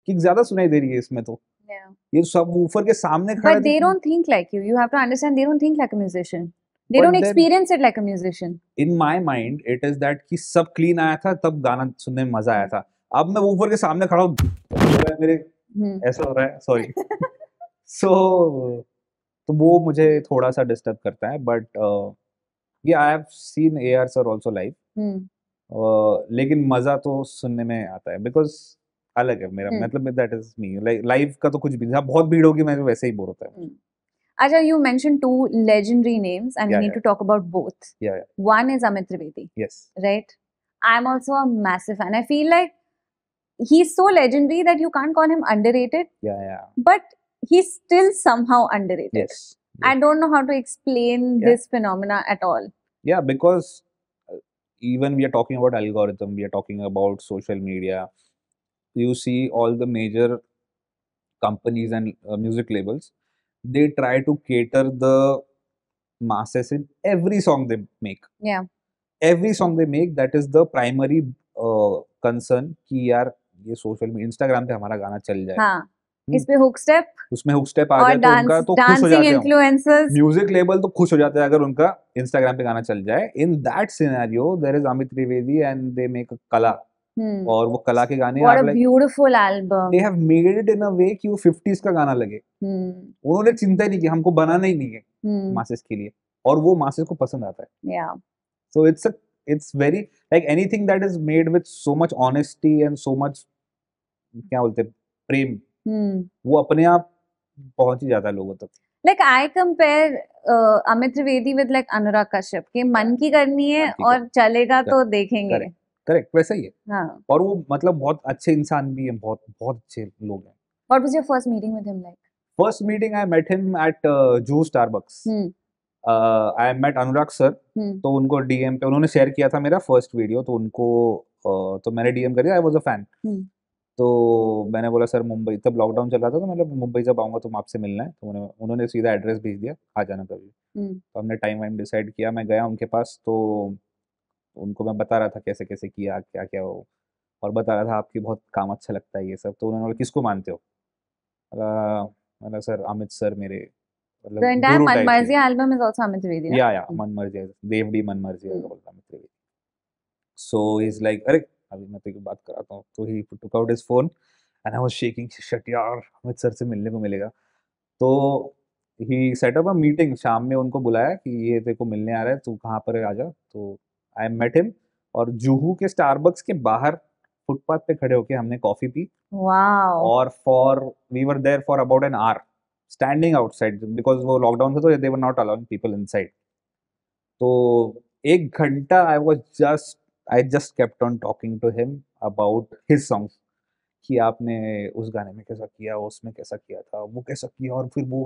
कि ज्यादा सुनाई दे रही है इसमें तो yeah. ये सब ऊपर के सामने खड़ा but they don't think like you you have to understand they don't think like a musician they don't experience it like a musician in my mind it is that कि सब क्लीन आया था तब गाना सुनने में मजा आया था अब मैं ऊपर के सामने खड़ा हूं मेरे हम्म। ऐसा हो रहा है सॉरी सो so, तो वो मुझे थोड़ा सा डिस्टर्ब करता है बट ये I have seen A R sir also live लेकिन मज़ा तो सुनने में आता है बिकॉज अलग है मेरा hmm. मतलब that is me like live का तो कुछ भी था बहुत भीड़ होगी मैं वैसे ही बोर होता है hmm. Aja, you mentioned two legendary names, and yeah, we need yeah. to talk about both. Yeah, yeah. One is Amit Trivedi. Yes. Right? I'm also a massive fan. I feel like he's so legendary that you can't call him underrated. Yeah, yeah. But he's still somehow underrated. Yes. I don't know how to explain yeah. this phenomena at all. Yeah, because uh, even we are talking about algorithm, we are talking about social media. You see all the major companies and uh, music labels, they try to cater the masses in every song they make. Yeah. Every song they make, that is the primary uh, concern कि यार ये social media, Instagram, पे हमारा गाना चल जाए हाँ. हम्म। इसमें हुक स्टेप उसमें हुक स्टेप आ जाए तो उनका तो, तो खुश हो जाते हैं म्यूजिक लेबल तो खुश हो जाता है अगर उनका इंस्टाग्राम पे गाना चल जाए in that scenario there is Amit Trivedi and they make Qala और वो कला के गाने beautiful album they have made it in a way कि वो 50s का गाना लगे हम्म। उन्होंने चिंता ही नहीं की हमको बनाना ही नहीं है मासेस हम्म। के लिए और वो मासेस को पसंद आता है yeah so it's a it's very like anything that is made with so much honesty and so much क्या बोलते हैं प्रेम हम्म। वो अपने आप पहुंच ही जाता है लोगों तक like I compare Amit Trivedi with like Anurag Kashyap के मन की करनी है और चलेगा तो देखेंगे करेक्ट वैसा ही है हाँ. और वो मतलब बहुत अच्छे इंसान भी है बहुत बहुत अच्छे लोग हैं what was your first meeting with him like first meeting I met him at Juhu Starbucks I met Anurag sir तो उनको डीएम पे उन्होंने शेयर किया था मेरा फर्स्ट वीडियो तो उनको uh, तो मैंने डीएम कर दिया आई वाज अ फैन तो मैंने बोला सर मुंबई तब लॉकडाउन चल रहा था तो मतलब मुंबई जब आऊंगा तो आपसे मिलना है तो उन्होंने उन्होंने सीधा एड्रेस भेज दिया आ जाना कभी तो हमने टाइम वाइम डिसाइड किया मैं गया उनके पास तो उनको मैं बता रहा था कैसे कैसे किया क्या क्या हो और बता रहा था आपकी बहुत काम अच्छा लगता है ये सब तो उन्होंने बोला किसको मानते हो मतलब सर अमित सर मेरे मतलब the तो entire मन album is also मन Trivedi. Yeah, yeah, Manmarzi. अरे अभी मैं तो को बात कराता हूँ तो he took out his phone and I was shaking shit यार अमित सर से मिलने को मिलेगा तो he set up a meeting शाम में उनको बुलाया कि ये तेरे को मिलने आ रहा है तू कहाँ पर आ जा तो आई मेट हिम और जूहू के स्टारबक्स के बाहर फुटपाथ पे खड़े होके हमने कॉफी पी और for we were there for about an hour standing outside because वो लॉकडाउन था तो they were not allowed people inside तो एक घंटा I was just I just kept on talking to him about his songs कि आपने उस गाने में कैसा किया उसमें कैसा किया था वो कैसा किया और फिर वो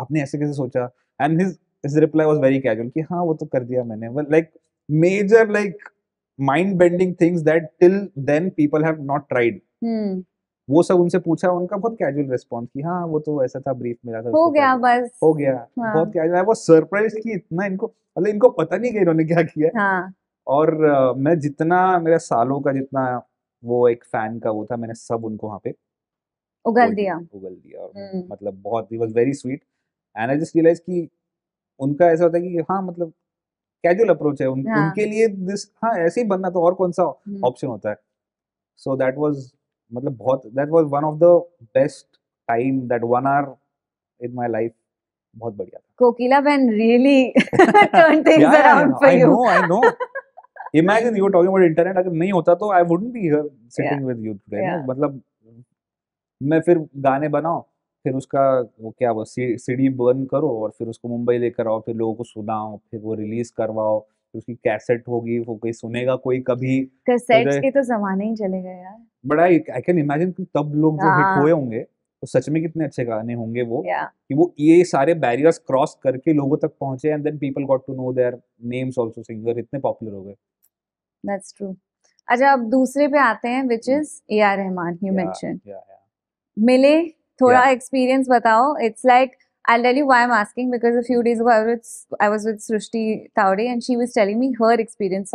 आपने ऐसे कैसे सोचा and his his reply was very casual कि हाँ वो तो कर दिया मैंने like major like mind bending things that till then people have not tried वो सब उनसे पूछा उनका बहुत कैजुअल रिस्पॉन्स की हाँ वो तो ऐसा था ब्रीफ मिला था हो गया बस हो गया हाँ. बहुत कैजुअल आई वाज सरप्राइज्ड कि इतना इनको मतलब इनको पता नहीं कि इन्होंने क्या किया हाँ. और मैं जितना मेरा सालों का जितना वो एक फैन का वो था मैंने सब उनको वहाँ पे उगल दिया उगल दिया और हम्म। मतलब बहुत ही was very sweet and I just realise कि उनका ऐसा होता है कि हाँ मतलब कैजुअल अप्रोच है उन, हाँ. उनके लिए दिस हाँ ऐसे ही बनना तो और कौन सा ऑप्शन हम्म। होता है सो दैट वाज मतलब बहुत that was one of the best time that one hour in my life बहुत बढ़िया था कोकिला बहन really turn things around for you I know I know imagine you talking about internet अगर नहीं होता तो I wouldn't be here sitting with you today मतलब मैं फिर गाने बनाओ फिर उसका वो क्या वो सीडी बर्न करो और फिर उसको मुंबई लेकर आओ फिर लोगों को सुनाओ फिर वो रिलीज करवाओ फिर उसकी कैसेट होगी वो कोई सुनेगा कोई कभी कैसेट्स के तो जमाने ही चले गए यार बड़ा आई कैन इमेजिन कि तब लोग जो हिट हाँ। हुए होंगे तो सच में कितने अच्छे गाने होंगे वो कि वो ये सारे बैरियर्स क्रॉस करके लोगों तक पहुंचे and then people got to know their names also singer इतने पॉपुलर हो गए दैट्स ट्रू अच्छा अब दूसरे पे आते हैं which is A R Rahman you mention मिले थोड़ा एक्सपीरियंस बताओ it's like I tell you why am asking because a few days I was with Srishti Tawde and she was telling me her experience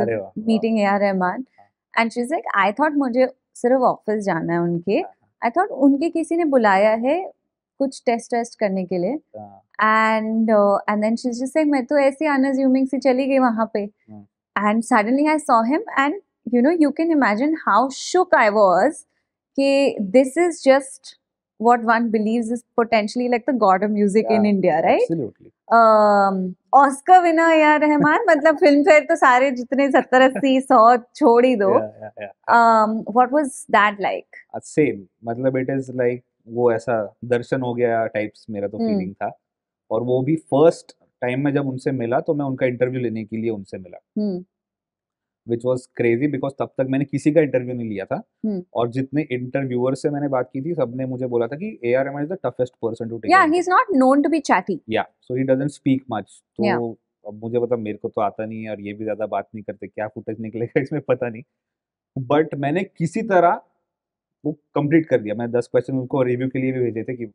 meeting A R Rahman and she is like I thought मुझे सिर्फ office जाना है उनके आई हाँ, thought हाँ. उनके किसी ने बुलाया है कुछ टेस्ट टेस्ट करने के लिए and and then she is like मैं तो ऐसे अनअज्यूमिंग से चली गई वहां पे हम्म. And suddenly I saw him, and you know, you can imagine how shook I was. Okay, this is just what one believes is potentially like the god of music yeah, in India, right? Absolutely. Um, Oscar winner yeah, Rahman मतलब film fair तो सारे जितने 70 80 100 छोड़ ही दो um what was that like uh, same मतलब it is like वो ऐसा दर्शन हो गया टाइप्स मेरा तो hmm. feeling. था और वो भी first. टाइम में जब उनसे मिला तो मैं उनका इंटरव्यू लेने के लिए उनसे मिला विच वॉज क्रेजी बिकॉज तब तक मैंने किसी का इंटरव्यू नहीं लिया था hmm. और जितने इंटरव्यूअर से मैंने बात की थी सबने मुझे बोला था कि A R M is the toughest person to take he is not known to be chatty yeah so he doesn't speak much तो अब मुझे पता मतलब मेरे को तो आता नहीं है और ये भी ज्यादा बात नहीं करते क्या फुटेज निकलेगा इसमें पता नहीं बट मैंने किसी तरह वो कंप्लीट कर दिया मैं दस क्वेश्चन उनको रिव्यू के लिए भी भेजे थे कि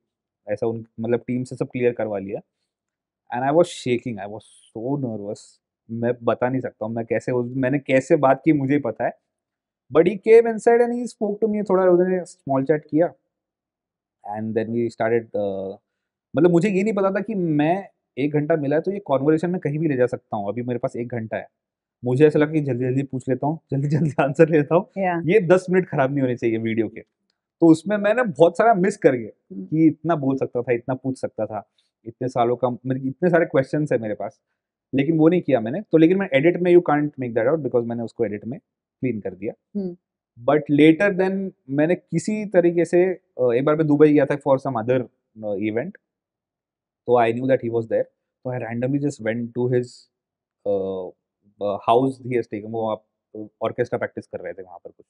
ऐसा उन मतलब टीम से सब क्लियर करवा लिया and I was shaking I was so nervous मैं बता नहीं सकता हूँ मैं कैसे मैंने कैसे बात की मुझे पता है but he came inside and he spoke to me थोड़ा उन्होंने स्मॉल चैट किया एंड देन वी स्टार्टेड मतलब मुझे ये नहीं पता था कि मैं एक घंटा मिला है तो ये कॉन्वर्जेशन में कहीं भी ले जा सकता हूँ अभी मेरे पास एक घंटा है मुझे ऐसा लगा कि जल्दी जल्दी पूछ लेता हूँ जल्दी जल्दी आंसर लेता हूँ yeah. ये दस मिनट खराब नहीं होने चाहिए वीडियो के तो उसमें मैंने बहुत सारा मिस कर गया hmm. कि इतना बोल सकता था इतना पूछ सकता था इतने सालों का मेरे इतने सारे क्वेश्चन है मेरे पास लेकिन वो नहीं किया मैंने तो लेकिन मैं एडिट में you can't make that out because मैंने उसको एडिट में क्लीन कर दिया बट लेटर देन मैंने किसी तरीके से एक बार मैं दुबई गया था फॉर सम अदर इवेंट तो I knew that he was there तो I randomly just went to his house he has वो आप ऑर्केस्ट्रा प्रैक्टिस कर रहे थे वहाँ पर कुछ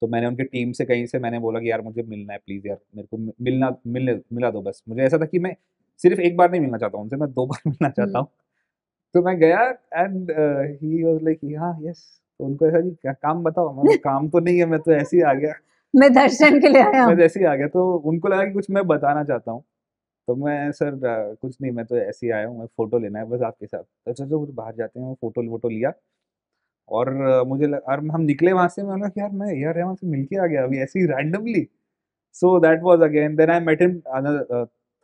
तो मैंने उनके टीम से कहीं से मैंने बोला कि यार मुझे मिलना है प्लीज़ यार मेरे को मिलना मिलने मिला दो बस मुझे ऐसा था कि मैं सिर्फ एक बार नहीं मिलना चाहता उनसे मैं दो बार मिलना चाहता हम्म। हूँ तो मैं गया एंड ही वाज लाइक हाँ यस तो उनको ऐसा जी क्या काम बताओ मैं काम तो नहीं है मैं तो ऐसे ही आ गया मैं दर्शन के लिए आया मैं ऐसे ही आ गया तो उनको लगा कि कुछ मैं बताना चाहता हूँ तो मैं सर कुछ नहीं मैं तो ऐसे ही आया हूँ मैं फ़ोटो लेना है बस आपके साथ तो जो कुछ बाहर जाते हैं मैं फ़ोटो वोटो लिया और मुझे लग, और हम निकले वहाँ से मैं बोला यार मैं यार रहमान से मिल के आ गया अभी ऐसे ही randomly so that was again then I met him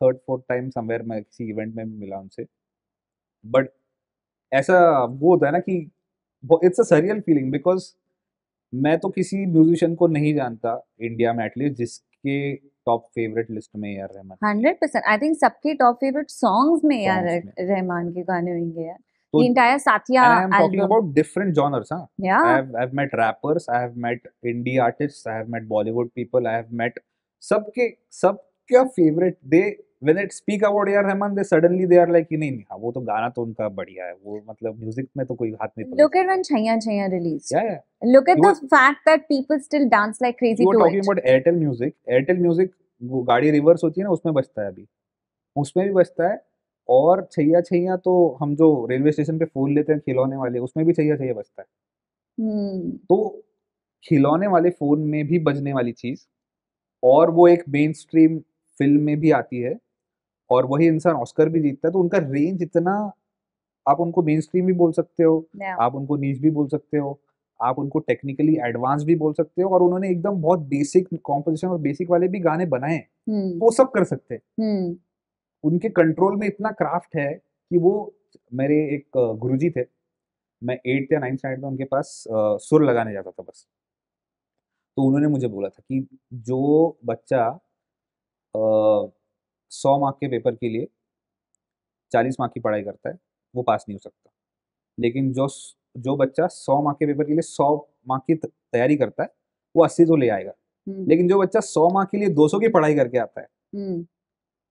third fourth time somewhere मैं किसी इवेंट में भी मिला उनसे बट ऐसा वो होता है ना कि it's a surreal feeling because मैं तो किसी म्यूजिशियन को नहीं जानता इंडिया में एटलीस्ट जिसके टॉप फेवरेट लिस्ट में यार Rahman hundred percent I think सबके टॉप फेवरेट सॉन्ग्स में यार रहमान के गाने होंगे यार तो entire Satya and I am album. talking about different genres huh? हाँ। yeah I have, I've met rappers I have met indie artists I have met Bollywood people I have met सबके सबका favourite they when it speak about A Rahman they suddenly they are like नहीं नहीं हाँ, वो तो गाना तो उनका बढ़िया है वो मतलब म्यूजिक में तो कोई हाथ नहीं look at when Chaiyya Chaiyya release yeah yeah look at the fact that people still dance like crazy to it talking about Airtel music Airtel music वो गाड़ी रिवर्स होती है ना उसमें बजता है अभी उसमें भी बजता है और छैया छैया तो हम जो रेलवे स्टेशन पे फूल लेते हैं खिलौने वाले उसमें भी छैया छैया बजता है hmm. तो खिलौने वाले फोन में भी बजने वाली चीज और वो एक मेन स्ट्रीम फिल्म में भी आती है और वही इंसान ऑस्कर भी जीतता है तो उनका रेंज इतना आप उनको मेन स्ट्रीम भी बोल सकते हो आप उनको नीच भी बोल सकते हो आप उनको टेक्निकली एडवांस भी बोल सकते हो और उन्होंने एकदम बहुत बेसिक कॉम्पोजिशन और बेसिक वाले भी गाने बनाए हम्म। तो वो सब कर सकते हैं हम्म। उनके कंट्रोल में इतना क्राफ्ट है कि वो मेरे एक गुरुजी थे मैं एट या नाइन्थ स्टैंडर्ड में उनके पास सुर लगाने जाता था बस तो उन्होंने मुझे बोला था कि जो बच्चा सौ मार्क के पेपर के लिए चालीस मार्क की पढ़ाई करता है वो पास नहीं हो सकता लेकिन जो जो बच्चा सौ मार्क के पेपर के लिए सौ मार्क की तैयारी करता है वो अस्सी तो ले आएगा हम्म। लेकिन जो बच्चा सौ मार्क के लिए दो सौ की पढ़ाई करके आता है हम्म।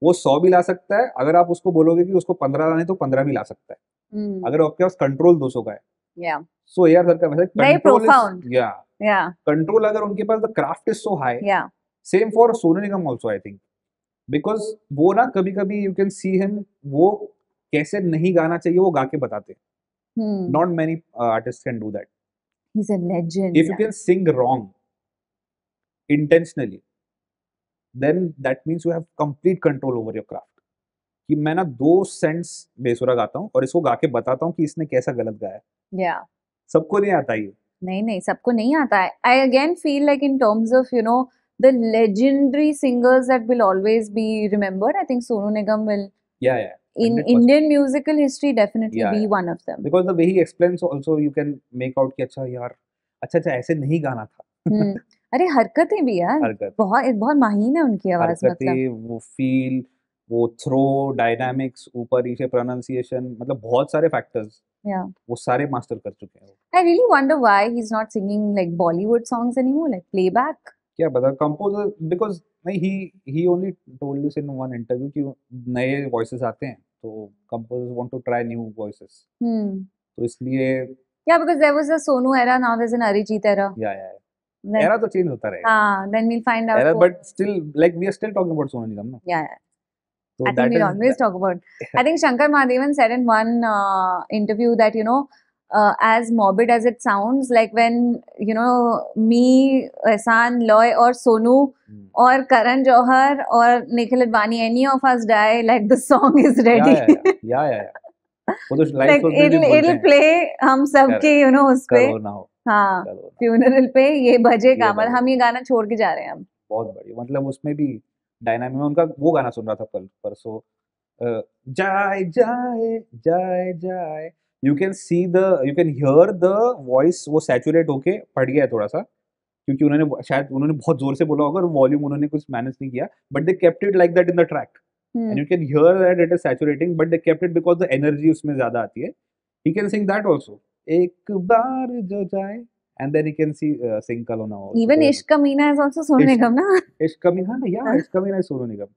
वो सौ भी ला सकता है अगर आप उसको बोलोगे कि उसको पंद्रह लाने तो पंद्रह भी ला सकता है हम्म। अगर आपके पास कंट्रोल दो सौ का है सो यार सर का कंट्रोल अगर उनके पास the craft is so high same for Sonu Nigam also I think because वो ना कभी कभी यू कैन सी हिम वो कैसे नहीं गाना चाहिए वो गा के बताते not many artist can do that if you can sing wrong intentionally then that means you have complete control over your craft कि मैं ना दो सेंट्स बेसुरा गाता हूँ और इसको गा के बताता हूँ कि इसने कैसा गलत गाया yeah. सबको नहीं आता ये नहीं नहीं सबको नहीं आता है I again feel like in terms of you know the legendary singers that will always be remembered. I think Sonu Nigam will. Yeah, yeah. In Indian musical history, definitely yeah, be yeah. one of them. Because the way he explains, also you can make out कि "Acha, यार अच्छा अच्छा ऐसे नहीं गाना था. अरे हरकतें भी यार हरकत. बहुत बहुत माहिन है उनकी आवाज मतलब. वो फील वो थ्रो डायनामिक्स ऊपर नीचे प्रोनाउंसिएशन मतलब बहुत सारे फैक्टर्स yeah. वो सारे मास्टर कर चुके हैं I really wonder why he is not singing like Bollywood songs anymore like playback क्या बता कंपोजर बिकॉज नहीं he he only told this in one interview कि नए वॉइसेस आते हैं तो composer want to try new voices तो इसलिए yeah because there was a Sonu era now there is an Arijit era yeah yeah era तो change होता रहेगा हां then we find out but still like we are still talking about Sonu Nigam ना yeah या So I think we always that. talk about. I think Shankar Mahadevan said in one uh, interview that you know uh, as morbid as it sounds, like when you know me, Ehsan, Loy, or Sonu, mm. or Karan Johar, or Nikhil Advani, any of us die, like the song is ready. Yeah, yeah, yeah. yeah, yeah. yeah. तो हम सब के you know उस पे हाँ funeral पे ये बजे कामल हम ये गाना छोड़ के जा रहे हैं हम बहुत बढ़िया मतलब उसमें भी डायनामिक में उनका वो गाना सुन रहा था कल परसों जाए जाए जाए जाए you can see the you can hear the voice वो सैचुरेट होके फट गया है थोड़ा सा क्योंकि उन्होंने शायद उन्होंने बहुत जोर से बोला होगा वॉल्यूम उन्होंने कुछ मैनेज नहीं किया but they kept it like that in the track and you can hear that it is saturating but they kept it because the energy उसमें ज्यादा आती है he can sing that also एक बार जो जाए and then you can see sing sing Kalona also. Even Ishq मीना is also Sonu Nigam, ना इश्क Meena, yeah, Ishq Meena is Sonu Nigam.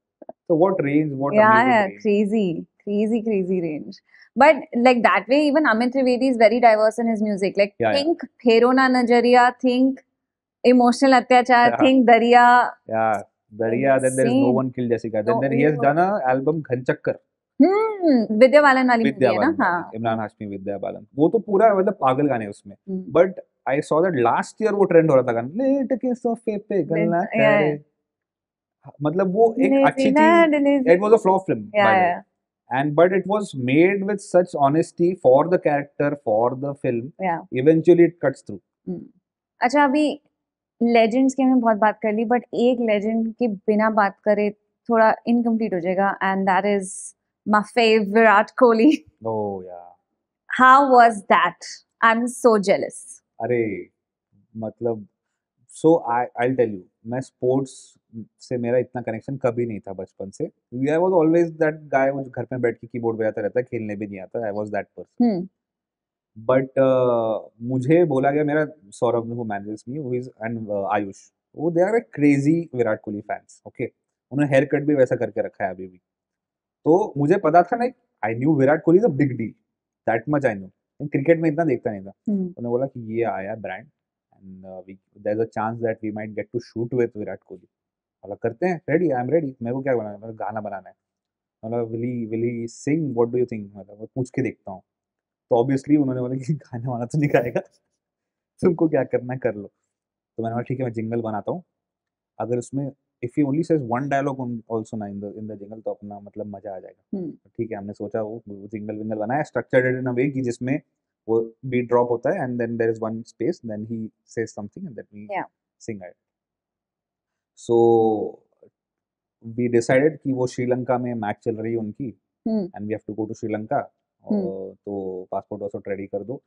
So what range? What yeah, yeah, range. Crazy crazy crazy range. But like that way even Amit Trivedi is very diverse in his music like think Pheron Nazariya think emotional Atyachar think Dariya Dariya then there is no one किल जैसी का then he has done a album Ghanchakkar hmm Vidya Balan वाली है ना हां इमरान हाशमी विद्या बालन वो तो पूरा मतलब पागल गाने उसमें but I saw that last year वो ट्रेंड हो रहा था गाना लेट के सो पे पे मतलब वो एक अच्छी चीज it was a flop film and but it was made with such honesty for the character for the film yeah eventually it cuts through hmm. अच्छा अभी legends के हमने बहुत बात कर ली but एक legend के बिना बात करे थोड़ा incomplete हो जाएगा and that is my fave Virat Kohli oh yeah how was that I'm so jealous अरे मतलब so I I'll tell you मैं sports से मेरा इतना कनेक्शन कभी नहीं था बचपन से I was always that guy जो घर पे बैठ के की बोर्ड बजाता रहता है खेलने भी नहीं आता I was that person but मुझे बोला गया मेरा Saurabh who managers me who is and Ayush वो they are crazy Virat Kohli fans okay उन्होंने हेयर कट भी वैसा करके रखा है अभी भी तो मुझे पता था ना I knew Virat Kohli is a big deal that much I know cricket में इतना देखता नहीं था हम्म। उन्होंने बोला कि ये आया brand and there is a chance that we might get to shoot with Virat Kohli मतलब करते हैं रेडी आई एम रेडी मेरे को क्या बनाना है मतलब गाना बनाना है मतलब विली विली sing what do you think मतलब मैं पूछ के देखता हूँ तो ऑब्वियसली उन्होंने बोला कि गाने वाना तो नहीं गाएगा तुमको तो क्या करना है कर लो तो मैंने बोला ठीक है मैं जिंगल बनाता हूँ अगर उसमें if you only says one dialogue also ना in the in the jingle तो अपना मतलब मज़ा आ जाएगा हम्म। तो ठीक है हमने सोचा वो जिंगल विंगल बनाया स्ट्रक्चर इन अ वे कि जिसमें वो बीट ड्रॉप होता है and then there is one space then he says something and then we sing it so we decided कि वो श्रीलंका में मैच चल रही है उनकी and we have to go to Sri Lanka hmm. तो पासपोर्ट वासपोर्ट रेडी कर दो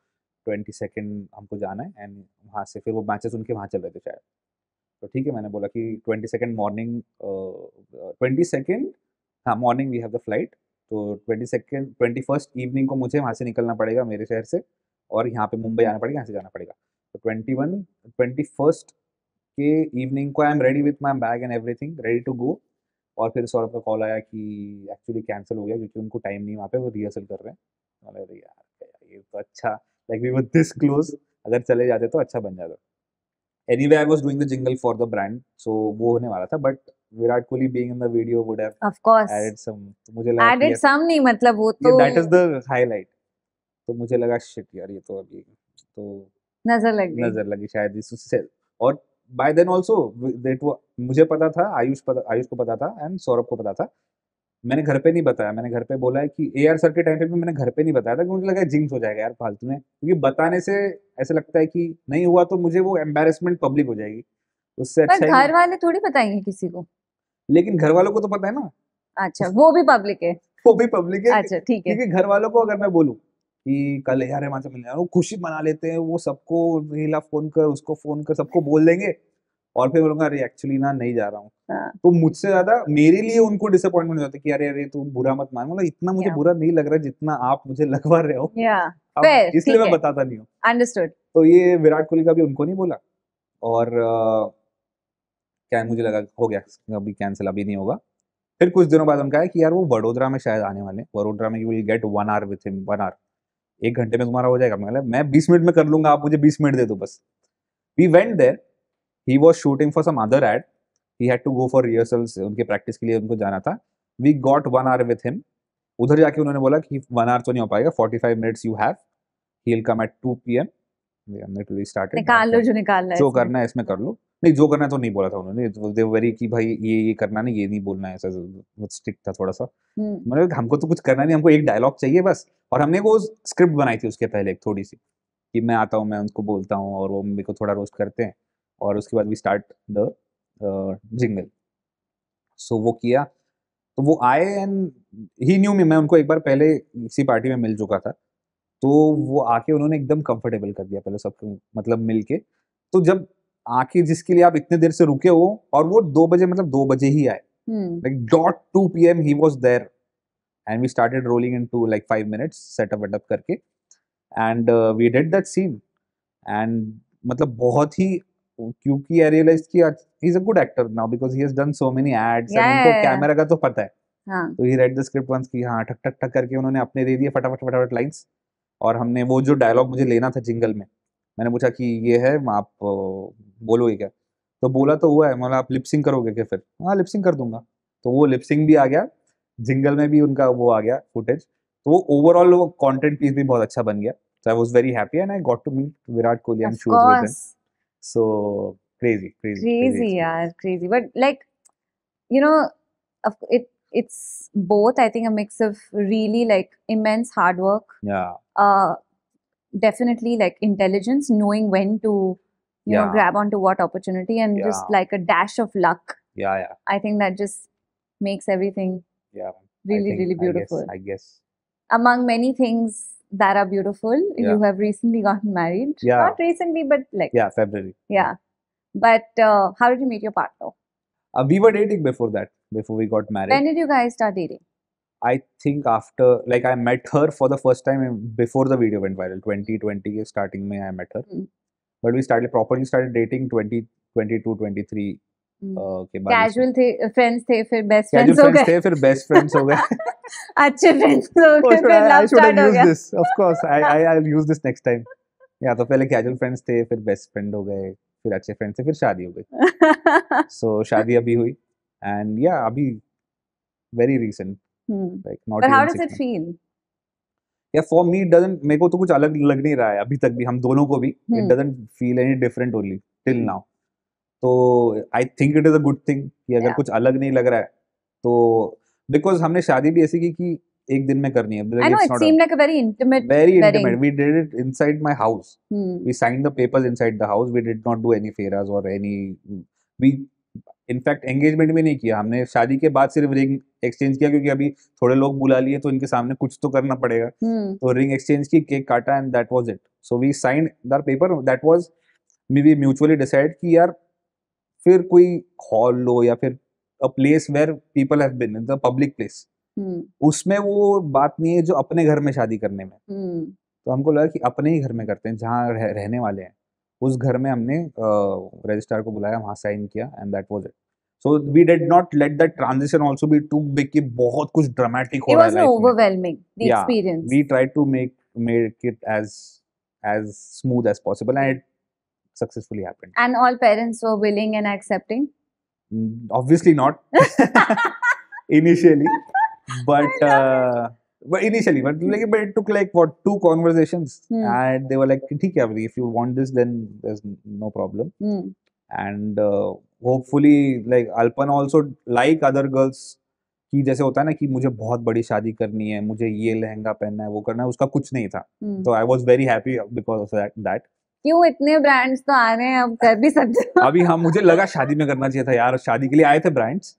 ट्वेंटी सेकेंड हमको जाना है एंड वहाँ से फिर वो मैचेस उनके वहाँ चल रहे थे शायद तो ठीक है मैंने बोला कि twenty second morning twenty second हाँ morning we have the flight तो twenty second twenty first evening को मुझे वहाँ से निकलना पड़ेगा मेरे शहर से और यहाँ पे मुंबई आना पड़ेगा यहाँ से जाना पड़ेगा तो ट्वेंटी वन ट्वेंटी फर्स्ट कि इवनिंग को I am ready with my bag and everything ready to go और फिर सौरभ का कॉल आया कि एक्चुअली कैंसिल हो गया क्योंकि उनको टाइम नहीं वहाँ पे वो रिहर्सल कर रहे हैं अरे यार ये तो अच्छा like we were this close अगर चले जाते तो अच्छा बन जाता anyway I was doing the jingle for the brand so वो होने वाला था but Virat Kohli being in the video would have of course added some तो मुझे लगा एडेड सम नहीं मतलब वो तो दैट इज द हाईलाइट तो मुझे लगा शिट यार ये तो अभी तो नजर लगी नजर लगी शायद इससे और बाय देन ऑल्सो देट वो मुझे पता था आयुष पता आयुष को पता था एंड सौरभ को पता था मैंने घर पे नहीं बताया मैंने घर पे बोला है कि ए आर सर के टाइम पे भी मैंने घर पे नहीं बताया था क्योंकि मुझे लगा जिंक्स हो जाएगा यार फालतू में क्योंकि बताने से ऐसे लगता है कि नहीं हुआ तो मुझे वो एम्बेरसमेंट पब्लिक हो जाएगी उससे अच्छा घर वाले थोड़ी बताएंगे किसी को लेकिन घर वालों को तो पता है ना अच्छा वो भी पब्लिक है वो भी पब्लिक है अच्छा ठीक है क्योंकि घर वालों को अगर मैं बोलूँ कि कल यार रहमान से मिलने वो खुशी मना लेते हैं वो सबको महिला फोन कर उसको फोन कर सबको बोल देंगे और फिर बोलूंगा अरे एक्चुअली ना नहीं जा रहा हूँ हाँ। तो मुझसे ज्यादा मेरे लिए उनको डिसअपॉइंटमेंट हो जाता है कि अरे अरे तू बुरा मत मान मतलब इतना मुझे बुरा नहीं लग रहा जितना आप मुझे लगवा रहे हो इसलिए मैं बताता नहीं हूँ अंडरस्टूड तो ये विराट कोहली का भी उनको नहीं बोला और क्या मुझे लगा हो गया अभी कैंसिल अभी नहीं होगा फिर कुछ दिनों बाद उनका है कि यार वो वडोदरा में शायद आने वाले वडोदरा में you will get one hour with him one hour एक घंटे में तुम्हारा हो जाएगा मैं मैं बीस मिनट में कर लूंगा आप मुझे बीस मिनट दे दो बस we went there he was shooting for some other ad he had to go for rehearsals उनके प्रैक्टिस के लिए उनको जाना था we got one hour with him उधर जाके उन्होंने बोला कि वन आवर तो नहीं हो पाएगा forty five minutes you have he will come at two P M निकाल लो जो निकालना है जो करना है इसमें कर लो नहीं जो करना तो नहीं बोला था उन्होंने दे तो वेरी कि भाई ये ये करना नहीं ये नहीं बोलना है ऐसा स्ट्रिक्ट था थोड़ा सा हम्म। मतलब हमको तो कुछ करना नहीं हमको एक डायलॉग चाहिए बस और हमने वो स्क्रिप्ट बनाई थी उसके पहले एक थोड़ी सी कि मैं आता हूँ मैं उनको बोलता हूँ और वो मेरे को थोड़ा रोस्ट करते हैं और उसके बाद we start the jingle so वो किया तो वो आए एंड ही न्यू में मैं उनको एक बार पहले इसी पार्टी में मिल चुका था तो वो आके उन्होंने एकदम कंफर्टेबल कर दिया पहले सबको मतलब मिल के तो जब आखिर जिसके लिए आप इतने देर से रुके हो और वो दो बजे मतलब दो बजे ही आए like dot two P M he was there and we started rolling in to like five minutes setup वेटअप करके and we did that scene and मतलब बहुत ही क्योंकि आई रियलाइज कि he is a good actor now because he has done so many ads and उनको camera का तो पता है हाँ. तो he read the script once की हां ठक ठक ठक करके उन्होंने अपने दे दिए फटाफट फटाफट लाइंस और हमने वो जो डायलॉग मुझे लेना था जिंगल में मैंने पूछा कि ये है आप बोलोगे क्या तो बोला तो हुआ है मतलब आप लिपसिंग करोगे क्या फिर हाँ लिपसिंग कर दूंगा तो वो लिपसिंग भी आ गया जिंगल में भी उनका वो आ गया फुटेज तो वो ओवरऑल वो कॉन्टेंट पीस भी बहुत अच्छा बन गया so I was very happy and I got to meet Virat Kohli and so crazy crazy crazy यार crazy but like you know it it's both i think a mix of really like immense hard work yeah uh definitely like intelligence knowing when to you yeah. know grab onto what opportunity and yeah. just like a dash of luck yeah yeah i think that just makes everything yeah really think, really beautiful I guess, I guess, among many things that are beautiful yeah. you have recently gotten married yeah not recently but like yeah february yeah but uh, how did you meet your partner uh, we were dating before that before we got married when did you guys start dating I think after like I met her for the first time before the video went viral 2020 starting May I met her mm. But we started properly started dating 20 22 23 के बाद casual थे friends थे फिर best friends हो गए थे फिर best friends हो गए अच्छे फ्रेंड्स हो oh, गए फिर लव स्टार्ट हो गया this of course I I I will use this next time या तो पहले कैजुअल फ्रेंड्स थे फिर बेस्ट फ्रेंड हो गए फिर अच्छे फ्रेंड्स थे फिर शादी हो गई सो शादी अभी हुई एंड या अभी very recent like not but how does it feel या फॉर मी डजेंट मेरे को तो कुछ अलग लग नहीं रहा है अभी तक भी हम दोनों को भी it doesn't feel any different only till now तो I think it is a good thing कि अगर yeah. कुछ अलग नहीं लग रहा है तो बिकॉज हमने शादी भी ऐसी की कि एक दिन में करनी है I know it seem like a very intimate very intimate we did it inside my house we sign the papers inside the house we did not do any pheras और एनी वी इनफैक्ट एंगेजमेंट भी नहीं किया हमने शादी के बाद सिर्फ ring exchange किया क्योंकि अभी थोड़े लोग बुला लिए तो इनके सामने कुछ तो करना पड़ेगा हम्म। तो रिंग एक्सचेंज की केक काटा and that was it so we sign the paper that was maybe mutually decide कि यार फिर कोई हॉल लो या फिर a place where people have been the public place उसमें वो बात नहीं है जो अपने घर में शादी करने में हम्म। तो हमको लगा कि अपने ही घर में करते हैं जहाँ रह, रहने वाले हैं उस घर में हमने रजिस्ट्रार को बुलाया वहाँ साइन किया and that was it so we did not let that transition also be too big कि बहुत कुछ ड्रामेटिक हो रहा है life overwhelming the experience we tried to make make it as as smooth as possible and it successfully happened and all parents were willing and accepting mm, obviously not initially but uh, but initially, but like, but it took like what two conversations, hmm. and they were like, "ठीक है, if you want this, then there's no problem." Hmm. And uh, hopefully, like Alpan also like other girls कि जैसे होता है ना कि मुझे बहुत बड़ी शादी करनी है मुझे ये लहंगा पहनना है वो करना है उसका कुछ नहीं था तो I was very happy because of that क्यों इतने ब्रांड्स तो आ रहे हैं अब कर भी सकते अभी हम मुझे लगा शादी में करना चाहिए था यार शादी के लिए आए थे ब्रांड्स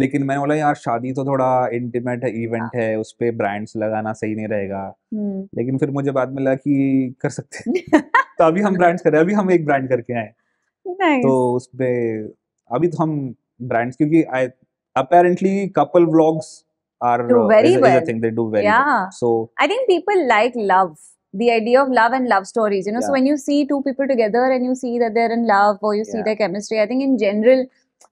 लेकिन मैंने बोला यार शादी तो थोड़ा इंटीमेट है इवेंट हाँ। है उस पर ब्रांड्स लगाना सही नहीं रहेगा हम्म। लेकिन फिर मुझे बाद में लगा कि कर सकते हैं तो अभी हम ब्रांड्स कर अभी हम एक ब्रांड करके आए तो उस पर अभी तो हम ब्रांड्स क्योंकि apparently couple vlogs are very well I think they do very so I think people like love the idea of love and love stories you know yeah. so when you see two people together and you see that they're in love or you yeah. see their chemistry i think in general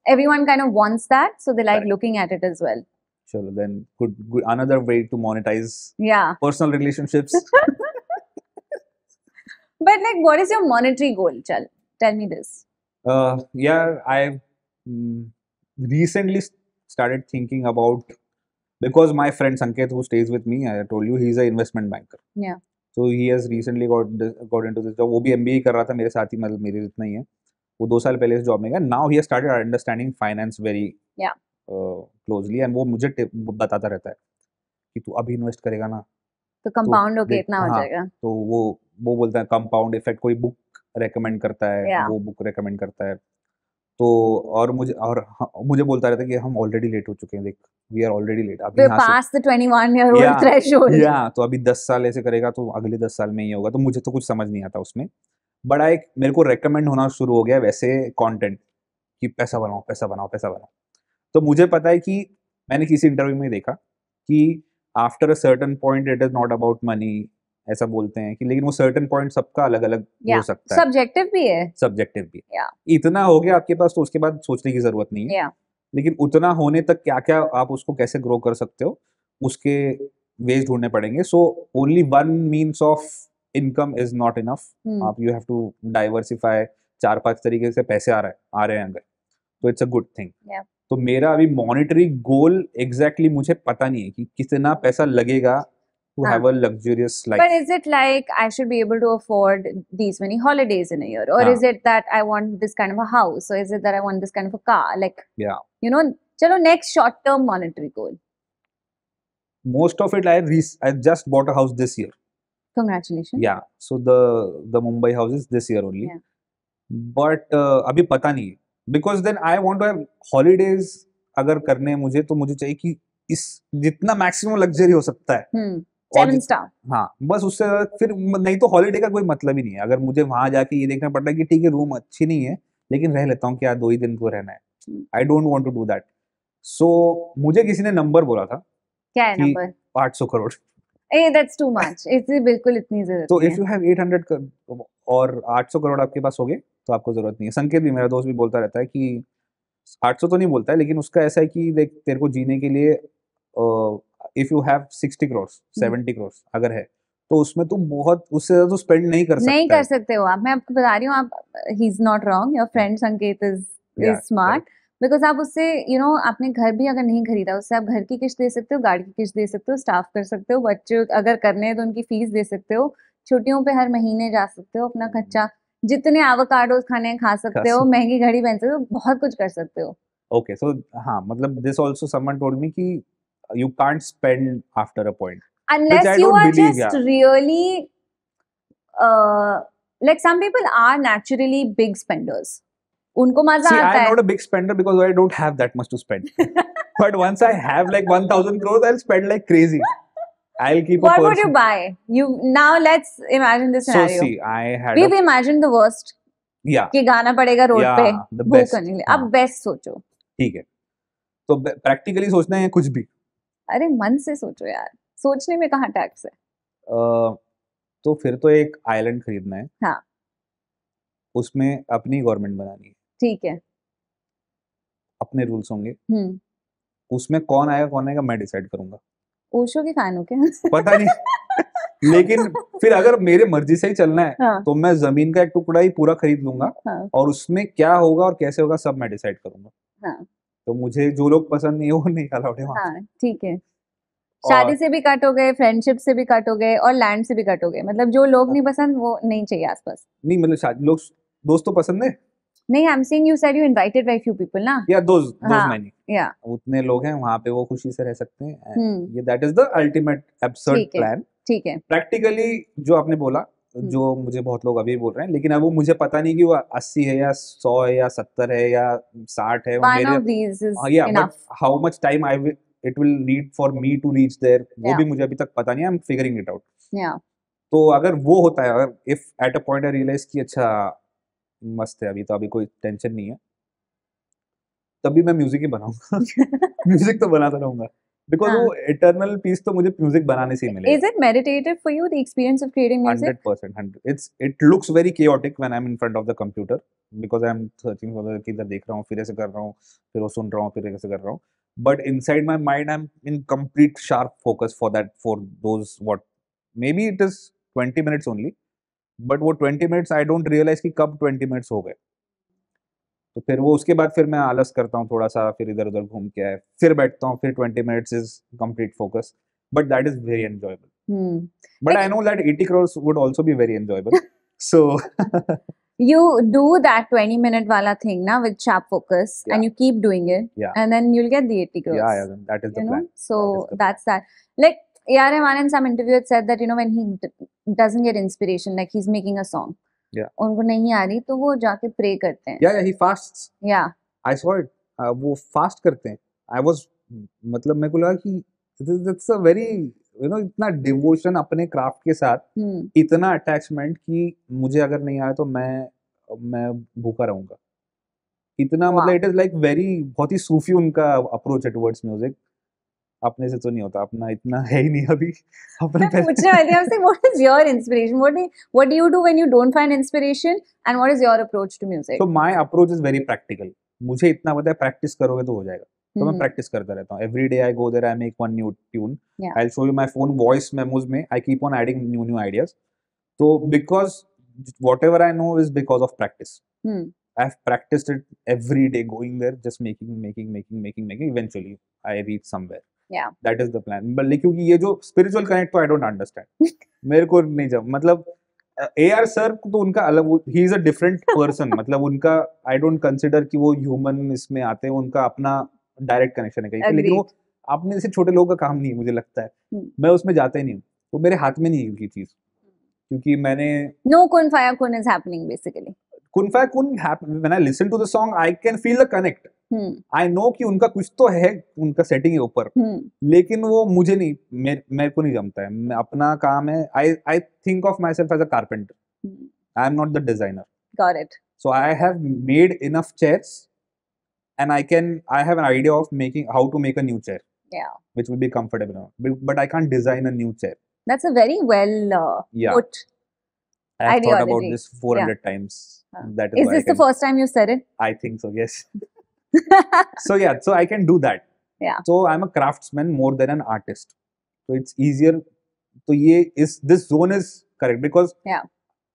everyone kind of wants that, so they like right. looking at it as well. Sure. Then could, another way to monetize yeah personal relationships. but like, what is your monetary goal, Chal? Tell me this. Uh, yeah, i mm, recently started thinking about because my friend Sanket, who stays with me, I told you he's an investment banker. Yeah. So he has recently got got into this job. वो भी MBA कर रहा था मेरे साथ ही मतलब मेरे जितना ही है. वो दो साल पहले इस जॉब में गया now he started understanding finance very closely and वो मुझे बताता रहता है कि तू अभी इन्वेस्ट करेगा ना तो कंपाउंड होके इतना हो हाँ, जाएगा तो वो वो बोलता है कंपाउंड इफेक्ट कोई बुक रेकमेंड करता है वो बुक रेकमेंड करता है तो और मुझे और मुझे बोलता रहता है कि हम ऑलरेडी लेट हो चुके हैं देख वी आर ऑलरेडी लेट अभी pass the 21 year old threshold या तो अभी 10 साल ऐसे करेगा तो अगले 10 साल में ही होगा तो मुझे तो कुछ समझ नहीं आता उसमें बड़ा एक मेरे को रेकमेंड होना शुरू हो गया वैसे कंटेंट कि पैसा बनाओ पैसा बनाओ पैसा बनाओ तो मुझे पता है कि मैंने किसी इंटरव्यू में देखा कि after a certain point it is not about money ऐसा बोलते हैं कि लेकिन वो सर्टन पॉइंट सबका अलग अलग yeah. हो सकता है सब्जेक्टिव भी है सब्जेक्टिव भी yeah. इतना हो गया आपके पास तो उसके बाद सोचने की जरूरत नहीं है yeah. लेकिन उतना होने तक क्या क्या आप उसको कैसे ग्रो कर सकते हो उसके वेज ढूंढने पड़ेंगे so only one means of income is not enough आप यू हैव टू डाइवर्सिफाई चार पांच तरीके से पैसे आ रहे हैं आ रहे हैं अगर तो इट्स अ गुड थिंग तो मेरा अभी मॉनिटरी गोल एग्जैक्टली मुझे पता नहीं है कि कितना पैसा लगेगा to have a luxurious life. But is it like I should be able to afford these many holidays in a year, or yeah. is it that I want this kind of a house, or is it that I want this kind of a car? Like, yeah, you know, chalo next short term monetary goal. Most of it, I re- I just bought a house this year. congratulations yeah so the the mumbai house is this year only yeah. but uh, abhi pata nahi because then i want to have holidays agar karne hai mujhe to mujhe chahiye ki is jitna maximum luxury ho sakta hai hmm. हाँ बस उससे फिर नहीं तो holiday का कोई मतलब ही नहीं है अगर मुझे वहां जाके ये देखना पड़ता है कि ठीक है रूम अच्छी नहीं है लेकिन रह लेता हूँ कि यार दो ही दिन को रहना है I don't want to do that so मुझे किसी ने नंबर बोला था क्या है नंबर आठ सौ करोड़ दैट्स टू मच बिल्कुल इतनी जरूरत तो इफ यू हैव 800 और 800 करोड़ आपके पास हो गए तो आपको जरूरत नहीं है संकेत भी मेरा दोस्त भी बोलता रहता है कि 800 तो नहीं बोलता है लेकिन उसका ऐसा है कि देख तेरे को जीने के लिए if you have 60 crore 70 crore अगर है तो उसमें तुम बहुत उससे ज्यादा तो स्पेंड नहीं कर सकते नहीं कर सकते हो आप मैं आपको बता रही हूँ आप he is not wrong your friend Sanket is smart because आप उससे यू you नो know, आपने घर भी अगर नहीं खरीदा उससे आप घर की किस्त दे सकते हो गाड़ी की किस्त दे सकते हो स्टाफ कर सकते हो बच्चे अगर करने हैं तो उनकी फीस दे सकते हो छुट्टियों पे हर महीने जा सकते हो अपना हम्म। खर्चा जितने आवाकार्डो खाने खा सकते हो महंगी घड़ी पहन सकते हो बहुत कुछ कर सकते हो ओके सो हाँ मतलब this also someone told me कि you can't spend after a point unless you are just really like some people are naturally big spenders उनको मजा See, आता I'm है not a big spender because I don't have that much to spend. but once I have like 1000 crores, I'll spend like crazy. I'll keep what a person. would you buy? You now let's imagine this scenario. So see, I had We've a, imagined the worst. Yeah. कि गाना पड़ेगा road yeah, पे भूख करने के लिए अब best सोचो ठीक है तो प्रैक्टिकली सोचना है कुछ भी अरे मन से सोचो यार सोचने में कहाँ टैक्स है uh, तो फिर तो एक आइलैंड खरीदना है हाँ उसमें अपनी गवर्नमेंट बनानी है ठीक है अपने रूल्स होंगे हम्म। उसमें कौन आएगा कौन आएगा मैं डिसाइड करूंगा ओशो के फैन हो क्या पता नहीं लेकिन फिर अगर मेरे मर्जी से ही चलना है हाँ। तो मैं जमीन का एक टुकड़ा ही पूरा खरीद लूंगा हाँ। और उसमें क्या होगा और कैसे होगा सब मैं डिसाइड करूंगा हाँ। तो मुझे जो लोग पसंद नहीं वो नहीं अलाउड है हाँ, ठीक है शादी से भी कट हो गए फ्रेंडशिप से भी कट हो गए और लैंड से भी कट हो गए मतलब जो लोग हाँ। नहीं पसंद वो नहीं चाहिए आसपास नहीं मतलब लोग दोस्तों तो पसंद है नहीं I am saying you said you invited by few people ना या दोस दोस मैंने या उतने लोग हैं वहां पे वो खुशी से रह सकते हैं हम्म। ये that is the ultimate absurd plan ठीक है प्रैक्टिकली जो आपने बोला हम्म। जो मुझे बहुत लोग अभी बोल रहे हैं लेकिन अब वो मुझे पता नहीं कि वो अस्सी है या सौ है या सत्तर है या साठ है how much time I it will need for me to reach there वो हाँ, भी मुझे अभी तक पता नहीं I am figuring it out तो अगर वो होता है अगर if at a point I realise कि अच्छा मस्त है अभी तो अभी कोई टेंशन नहीं है तब भी मैं म्यूजिक ही बनाऊंगा म्यूजिक तो बनाता रहूंगा बिकॉज वो इटर्नल हाँ। पीस तो मुझे म्यूजिक बनाने से ही मिलेगा is it meditative for you the experience of creating music 100% 100 it's it looks very chaotic when I am in front of the computer because I am searching for the किधर देख रहा हूं फिर ऐसे कर रहा हूं फिर वो सुन रहा हूं फिर ऐसे कर रहा हूं but inside my mind I am in complete sharp focus for that for those what maybe it is 20 minutes only but वो twenty minutes I don't realize कि कब ट्वेंटी मिनट्स हो गए तो फिर वो उसके बाद फिर मैं आलस करता हूँ थोड़ा सा फिर इधर उधर घूम के आए फिर बैठता हूँ फिर twenty minutes is complete focus but that is very enjoyable but I know that eighty crores would also be very enjoyable so you do that 20 minute wala thing na with sharp focus yeah. and you keep doing it yeah. and then you'll get the 80 crores yeah, yeah that is the you plan Know? so that is the that's plan. that like A.R. Rahman in some interview had said that you know when he doesn't get inspiration, like he's making a song. Yeah. उनको नहीं आ रही तो वो जाके pray karte hain Yeah, yeah, he fasts. Yeah. I saw it. Uh, वो fast करते हैं. I was मतलब मेरे को लगा कि that's a very you know इतना डिवोशन अपने क्राफ्ट के साथ इतना अटैचमेंट कि मुझे अगर नहीं आया तो मैं मैं भूखा रहूंगा इतना मतलब इट इज लाइक वेरी बहुत ही सूफी उनका अप्रोच है टुवर्ड्स म्यूजिक अपने से तो नहीं होता अपना इतना है ही नहीं अभी अपन मैं पूछ रहा है आपसे what is your inspiration what what do you do when you don't find inspiration and what is your approach to music so my approach is very practical मुझे इतना पता है प्रैक्टिस करोगे तो हो जाएगा तो मैं प्रैक्टिस hmm. करता रहता हूँ every day I go there I make one new tune I show you my phone voice memos में I keep on adding new new ideas तो because whatever I know is because of practice I've practiced it every day going there, just making, making, making, making, making. Eventually, I reach somewhere. That is the plan क्योंकि ये जो spiritual connect I don't understand मेरे को नहीं जब मतलब ए R sir तो उनका अलग ही इज अ डिफरेंट पर्सन मतलब उनका आई डोंट कंसिडर कि वो ह्यूमन इसमें आते हैं उनका अपना डायरेक्ट कनेक्शन है कहीं लेकिन वो जैसे छोटे लोगों का काम नहीं मुझे लगता है hmm. मैं उसमें जाते नहीं हूँ वो मेरे हाथ में नहीं है उनकी चीज क्योंकि मैंने नो कौन फायर कौन इज हैपनिंग बेसिकली कुनफा कुन when I listen to the song I can feel the connect I know कि उनका कुछ तो है उनका सेटिंग है ऊपर hmm. लेकिन वो मुझे नहीं मेरे, मेरे को नहीं जमता है मैं अपना काम है I I think of myself as a carpenter I am not the designer got so I have made enough chairs and I can I have an idea of making how to make a new chair yeah which would be comfortable but i can't design a new chair that's a very well uh, yeah. put I've ideology. thought about this 400 yeah. times That is, is this can, the first time you said it? I think so. Yes. so yeah, so I can do that. Yeah. So I'm a craftsman more than an artist. So it's easier. So yeah, is this zone is correct because yeah,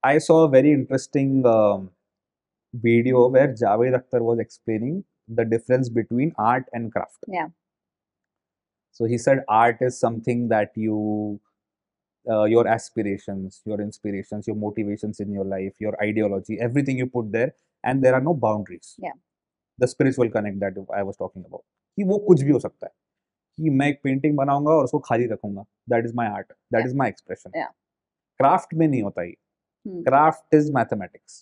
I saw a very interesting um, video mm-hmm. where Javed Akhtar was explaining the difference between art and craft. Yeah. So he said art is something that you uh, your aspirations, your inspirations, your motivations in your life, your ideology, everything you put there, and there are no boundaries. Yeah. The spiritual connect that I was talking about. ki wo kuch bhi ho sakta hai ki सकता ek painting banaunga aur usko khali rakhunga that is my art that yeah. is my expression yeah craft mein nahi hota ye hmm. craft is mathematics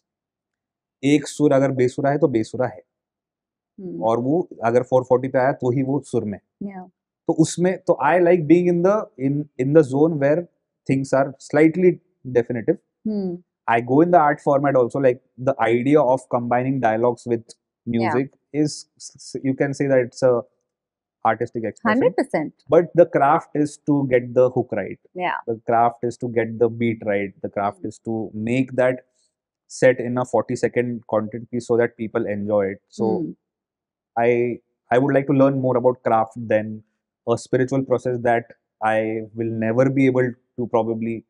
एक सुर अगर बेसुरा है तो बेसुरा है hmm. और वो अगर 440 पे आया तो ही वो सुर में yeah. तो उसमें तो I like being in the in in the zone where things are slightly definitive. Hmm. I go in the art format also, like the idea of combining dialogues with music yeah. is, you can say that it's a artistic expression. 100%. But the craft is to get the hook right. Yeah. The craft is to get the beat right. The craft hmm. is to make that set in a 40 second content piece so that people enjoy it. So mm. I I would like to learn more about craft than a spiritual process that I will never be able to probably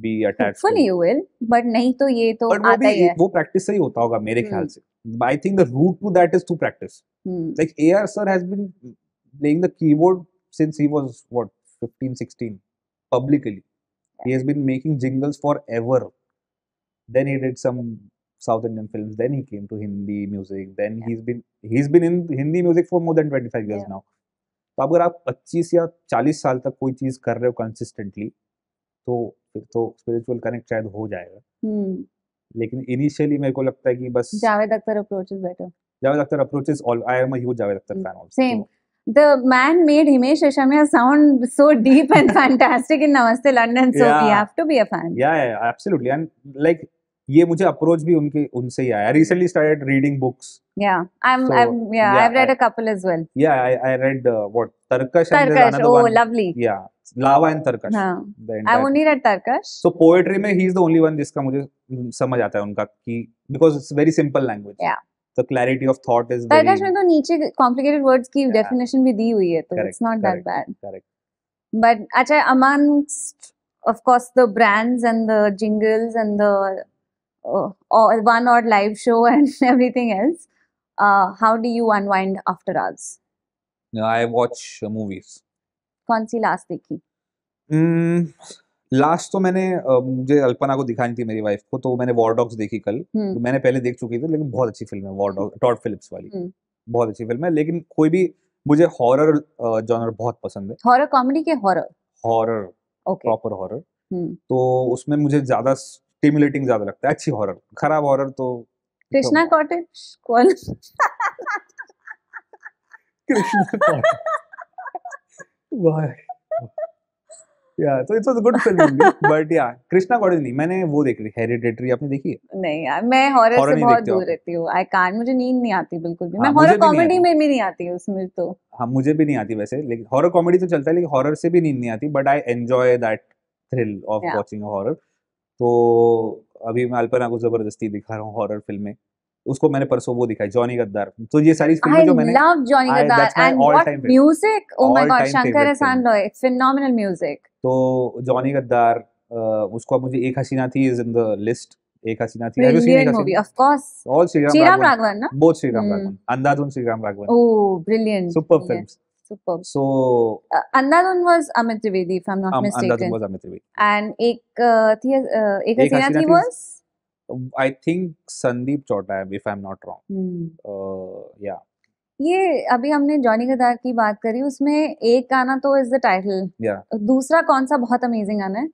be attached Hopefully to. you will, but नहीं तो ये तो but आता ही है. वो practice से ही होता होगा मेरे hmm. ख्याल से. I think the route to that is through practice. Hmm. Like AR sir has been playing the keyboard since he was what 15, 16 publicly. Yeah. He has been making jingles forever. Then he did some South Indian films. Then he came to Hindi music. Then yeah. he's been he's been in Hindi music for more than 25 years yeah. now. तो अगर आप 25 या 40 साल तक कोई चीज कर रहे हो कंसिस्टेंटली तो फिर तो स्पिरिचुअल कनेक्ट शायद हो जाएगा हम्म। लेकिन इनिशियली मेरे को लगता है कि बस Javed Akhtar approach is better Javed Akhtar approach is all I am a huge Javed Akhtar fan also same the man made Himesh Reshamya sound so deep and fantastic in Namaste London so we have to be a fan yeah yeah absolutely and like ये मुझे approach भी उनके उनसे ही आया recently started reading books या I am I am yeah I have read a couple as well yeah I I read what Tarkash and oh lovely yeah Lava and Tarkash I only read Tarkash so poetry में he is the only one जिसका मुझे समझ आता है उनका कि because it's very simple language the clarity of thought is very में तो नीचे complicated words की yeah. definition भी दी हुई है तो correct, it's not correct, that bad correct but अच्छा amongst of course the brands and the jingles and the uh, or one odd live show and everything else uh, how do you unwind after hours no, i watch uh, movies कौन सी last देखी last hmm, तो मैंने मुझे अल्पना को दिखानी थी मेरी वाइफ को तो मैंने वॉर डॉग्स देखी कल hmm. तो मैंने पहले देख चुकी थी लेकिन बहुत अच्छी फिल्म है वॉर डॉग टॉड फिलिप्स वाली hmm. बहुत अच्छी फिल्म है लेकिन कोई भी मुझे हॉरर जॉनर बहुत पसंद है हॉरर कॉमेडी के हॉरर हॉरर प्रॉपर हॉरर तो उसमें मुझे ज्यादा स्टिमुलेटिंग ज्यादा लगता है अच्छी हॉरर खराब हॉरर तो कृष्णा कॉटेज कौन कृष्णा वाह yeah so it a good film but yeah Krishna God नहीं मैंने वो देख ली हेरिडेटरी आपने देखी है नहीं यार मैं हॉरर से बहुत दूर रहती हूं आई कांट मुझे नींद नहीं आती बिल्कुल भी मैं हॉरर हाँ, कॉमेडी में भी नहीं आती उसमें तो हां मुझे भी नहीं आती वैसे लेकिन हॉरर कॉमेडी तो चलता है लेकिन हॉरर से भी नींद नहीं आती but I enjoy that thrill of watching a horror तो अभी मैं अल्पना को जबरदस्ती दिखा रहा हूँ हॉरर फिल्में उसको मैंने परसों वो दिखाई जॉनी गद्दार तो ये सारी फिल्में जो मैंने love Johnny Gaddaar and what music oh my god Shankar Ehsaan Loy phenomenal music तो जॉनी गद्दार उसको अब मुझे एक हसीना थी is in the list Ek Haseena Thi have you seen एक of course all Sriram Raghavan ना both Sriram Raghavan Andhadhun Sriram Raghavan oh brilliant super films Amit Trivedi uh, Andhadhun was Amit Trivedi, if I'm not um, mistaken. I think Sandeep Chowta if I am not wrong yeah ये अभी हमने Johnny गदार की बात करी उसमें एक गाना तो इज द टाइटल दूसरा कौन सा बहुत अमेजिंग गाना है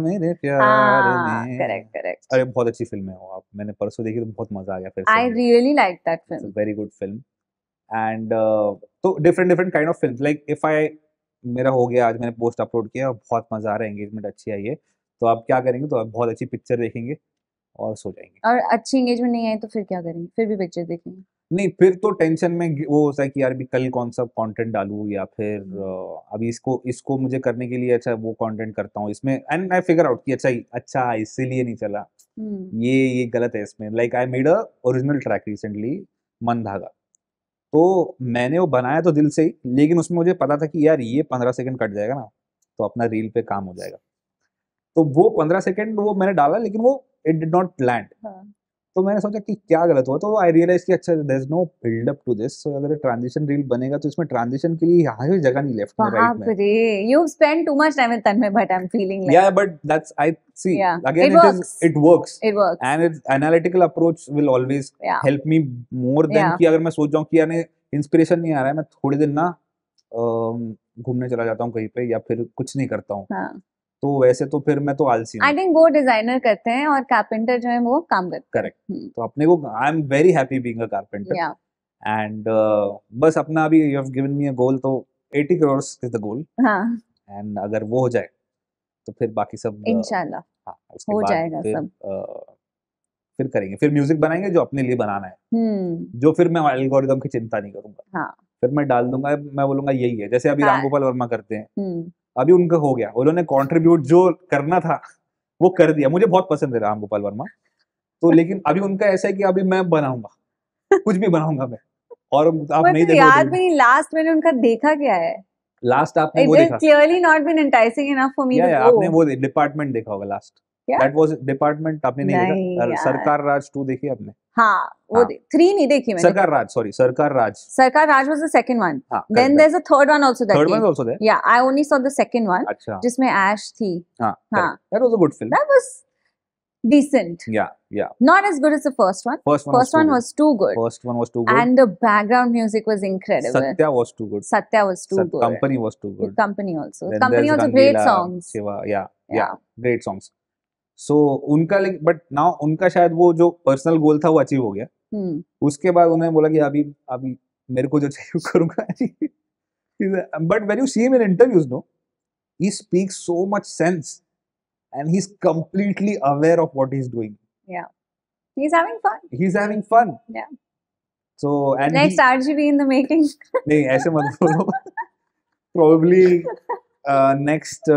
मेरे प्यार हाँ, में करेक्ट करेक्ट अरे बहुत अच्छी फिल्म है वो आप मैंने परसों देखी तो बहुत मजा आ गया फिर I really like that film very good film and तो different different kind of film like if I मेरा हो गया आज मैंने पोस्ट अपलोड किया बहुत मजा आ रहा है एंगेजमेंट अच्छी आई है तो आप क्या करेंगे तो आप बहुत अच्छी पिक्चर देखेंगे और सो जाएंगे और अच्छी एंगेजमेंट नहीं आई तो फिर क्या करेंगे फिर भी पिक्चर देखेंगे नहीं फिर तो टेंशन में वो होता है कि यार भी कल कौन सा कंटेंट डालू या फिर हम्म। अभी इसको इसको मुझे करने के लिए अच्छा वो कंटेंट करता हूँ इसमें एंड आई फिगर आउट कि अच्छा अच्छा इसीलिए नहीं चला हम्म। ये ये गलत है इसमें like I made a original track recently Mann Dhaaga तो मैंने वो बनाया तो दिल से ही लेकिन उसमें मुझे पता था कि यार ये पंद्रह सेकंड कट जाएगा ना तो अपना रील पे काम हो जाएगा तो वो पंद्रह सेकेंड वो मैंने डाला लेकिन वो इट डिड नॉट लैंड तो मैंने सोचा कि क्या गलत हुआ तो आई रियलाइज कि अच्छा there is no buildup to this so अगर ट्रांजिशन रील बनेगा तो इसमें ट्रांजिशन के लिए यहाँ कोई जगह नहीं लेफ्ट राइट में you spend too much time with Tanmay but I am feeling like yeah but that's I see again it is it works it works and it's analytical approach will always help me more than कि अगर मैं सोच जाऊं कि यार inspiration नहीं आ रहा है मैं थोड़े दिन ना घूमने चला जाता हूँ कहीं पे या फिर कुछ नहीं करता हूँ हाँ। तो वैसे तो फिर मैं तो आलसी आई थिंक वो डिजाइनर करते हैं और कार्पेंटर जो है वो काम करते हैं करेक्ट हम्म। तो अपने को I am very happy being a carpenter and बस अपना अभी you have given me a goal तो 80 करोड़ इज द गोल हां एंड अगर वो हो जाए तो फिर बाकी सब uh, इंशाल्लाह हां हो जाएगा फिर, सब uh, फिर करेंगे फिर म्यूजिक बनाएंगे जो अपने लिए बनाना है hmm. जो फिर मैं एल्गोरिथम की चिंता नहीं करूंगा हां फिर मैं डाल दूंगा मैं बोलूंगा यही है जैसे अभी हाँ। रामगोपाल वर्मा करते हैं hmm. अभी उनका हो गया उन्होंने कॉन्ट्रीब्यूट जो करना था वो कर दिया मुझे बहुत पसंद है राम गोपाल वर्मा तो लेकिन अभी उनका ऐसा है कि अभी मैं बनाऊंगा कुछ भी बनाऊंगा मैं और आप नहीं तो देखो याद भी तो- नहीं लास्ट मैंने उनका देखा क्या है लास्ट आपने वो देखा clearly not been enticing enough for me आपने वो डिपार्टमेंट देखा होगा लास्ट दैट वाज डिपार्टमेंट आपने नहीं, देखा सरकार राज टू देखी आपने हाँ वो थ्री नहीं देखी मैंने सरकार राज sorry Sarkar Raj Sarkar Raj was the second one then there is a third one also third one also there yeah I only saw the second one जिसमें ऐश थी हां हाँ that was a good film that was decent. Yeah, yeah. Not as good as the first one. one, first was, one too was too good. First one was too good. And the background music was incredible. Satya was too good. Satya was too Sat- good. Company was too good. The company also. Then company also great songs. Shiva, yeah, yeah, yeah, great songs. So so, उनका but now उनका शायद वो जो personal goal था वो achieve हो गया hmm. उसके बाद उन्होंने बोला कि अभी अभी मेरे को जो चाहिए करूंगा but when you see in interviews no he speak so much sense and he is completely aware of what is doing yeah he is having fun he is having नहीं ऐसे मत बोलो प्रोबब्ली नेक्स्ट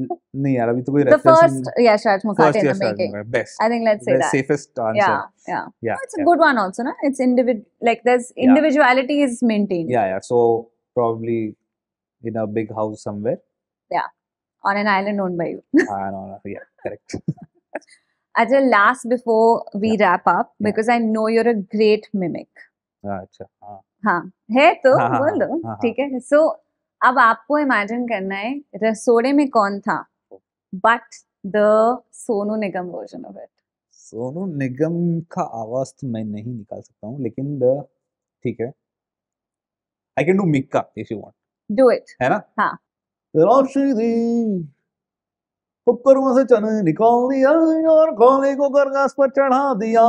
नहीं यार अभी तो कोई reference first Yash Raj Mukhate in the making best I think let's say that safest answer yeah yeah yeah it's a good one also ना it's like their individuality is maintained yeah yeah so probably in a big house somewhere yeah on an island owned by you uh, no, no, yeah correct a last before we wrap up, because I know you're a great mimic. अच्छा हाँ है तो बोल दो ठीक है सो अब आपको इमेजिन करना है रसोड़े में कौन था but the Sonu Nigam version of it Sonu Nigam का आवाज तो मैं नहीं निकाल सकता हूँ लेकिन ठीक है I can do Mika if you want do it है ना हाँ रोशनी कुकर में से चने निकाल दिया और खोले को कर गैस पर चढ़ा दिया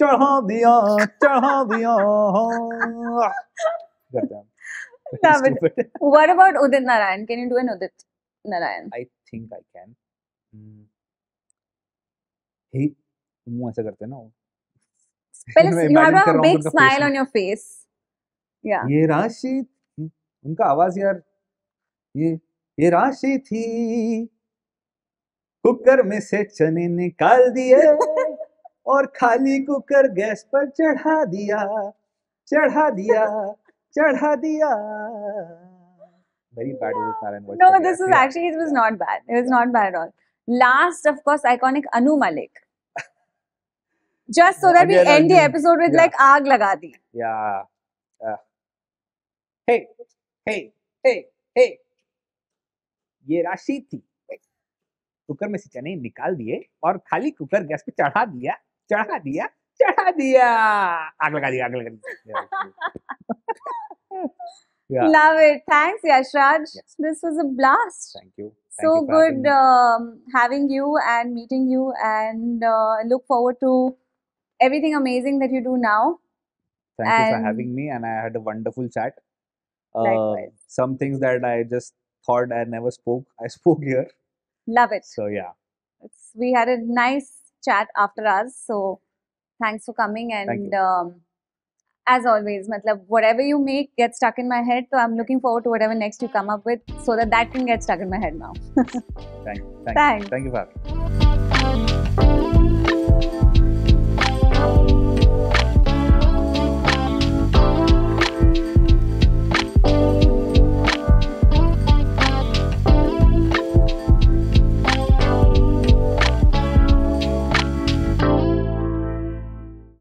चढ़ा दिया चढ़ा दिया हाँ। Love it. What about Udit Narayan? Can you do an Udit Narayan? I think I can. Hey, मुंह ऐसा करते हैं ना पहले you have to have a big smile on your face. Yeah. ये राशि उनका आवाज यार ये ये राशि थी कुकर में से चने निकाल दिए और खाली कुकर गैस पर चढ़ा दिया चढ़ा दिया चढ़ा दिया very bad yeah. with Saran was. No, this was actually it was not bad. It was not bad at all. Last, of course, iconic Anu Malik. Just so that we end the episode with yeah. like aag laga di. Yeah. Uh, hey, hey, hey, hey. ये राशि थी cooker में से चने निकाल दिए और खाली कुकर गैस पे चढ़ा दिया चढ़ा दिया चढ़ा दिया आग लगा दिया आग लगा दिया yeah. Love it. Thanks, Yashraj. Yes. This was a blast. Thank you. Thank so you good um, having you and meeting you, and uh, look forward to everything amazing that you do now. Thank and you for having me, and I had a wonderful chat. Uh, some things that I just thought I never spoke, I spoke here. Love it. So, yeah. It's, we had a nice chat after us. So, thanks for coming and. Um, as always, matlab, whatever you make gets stuck in my head. So I'm looking forward to whatever next you come up with so that that can get stuck in my head now. Thank Thank Thanks. You. Thank you for having me.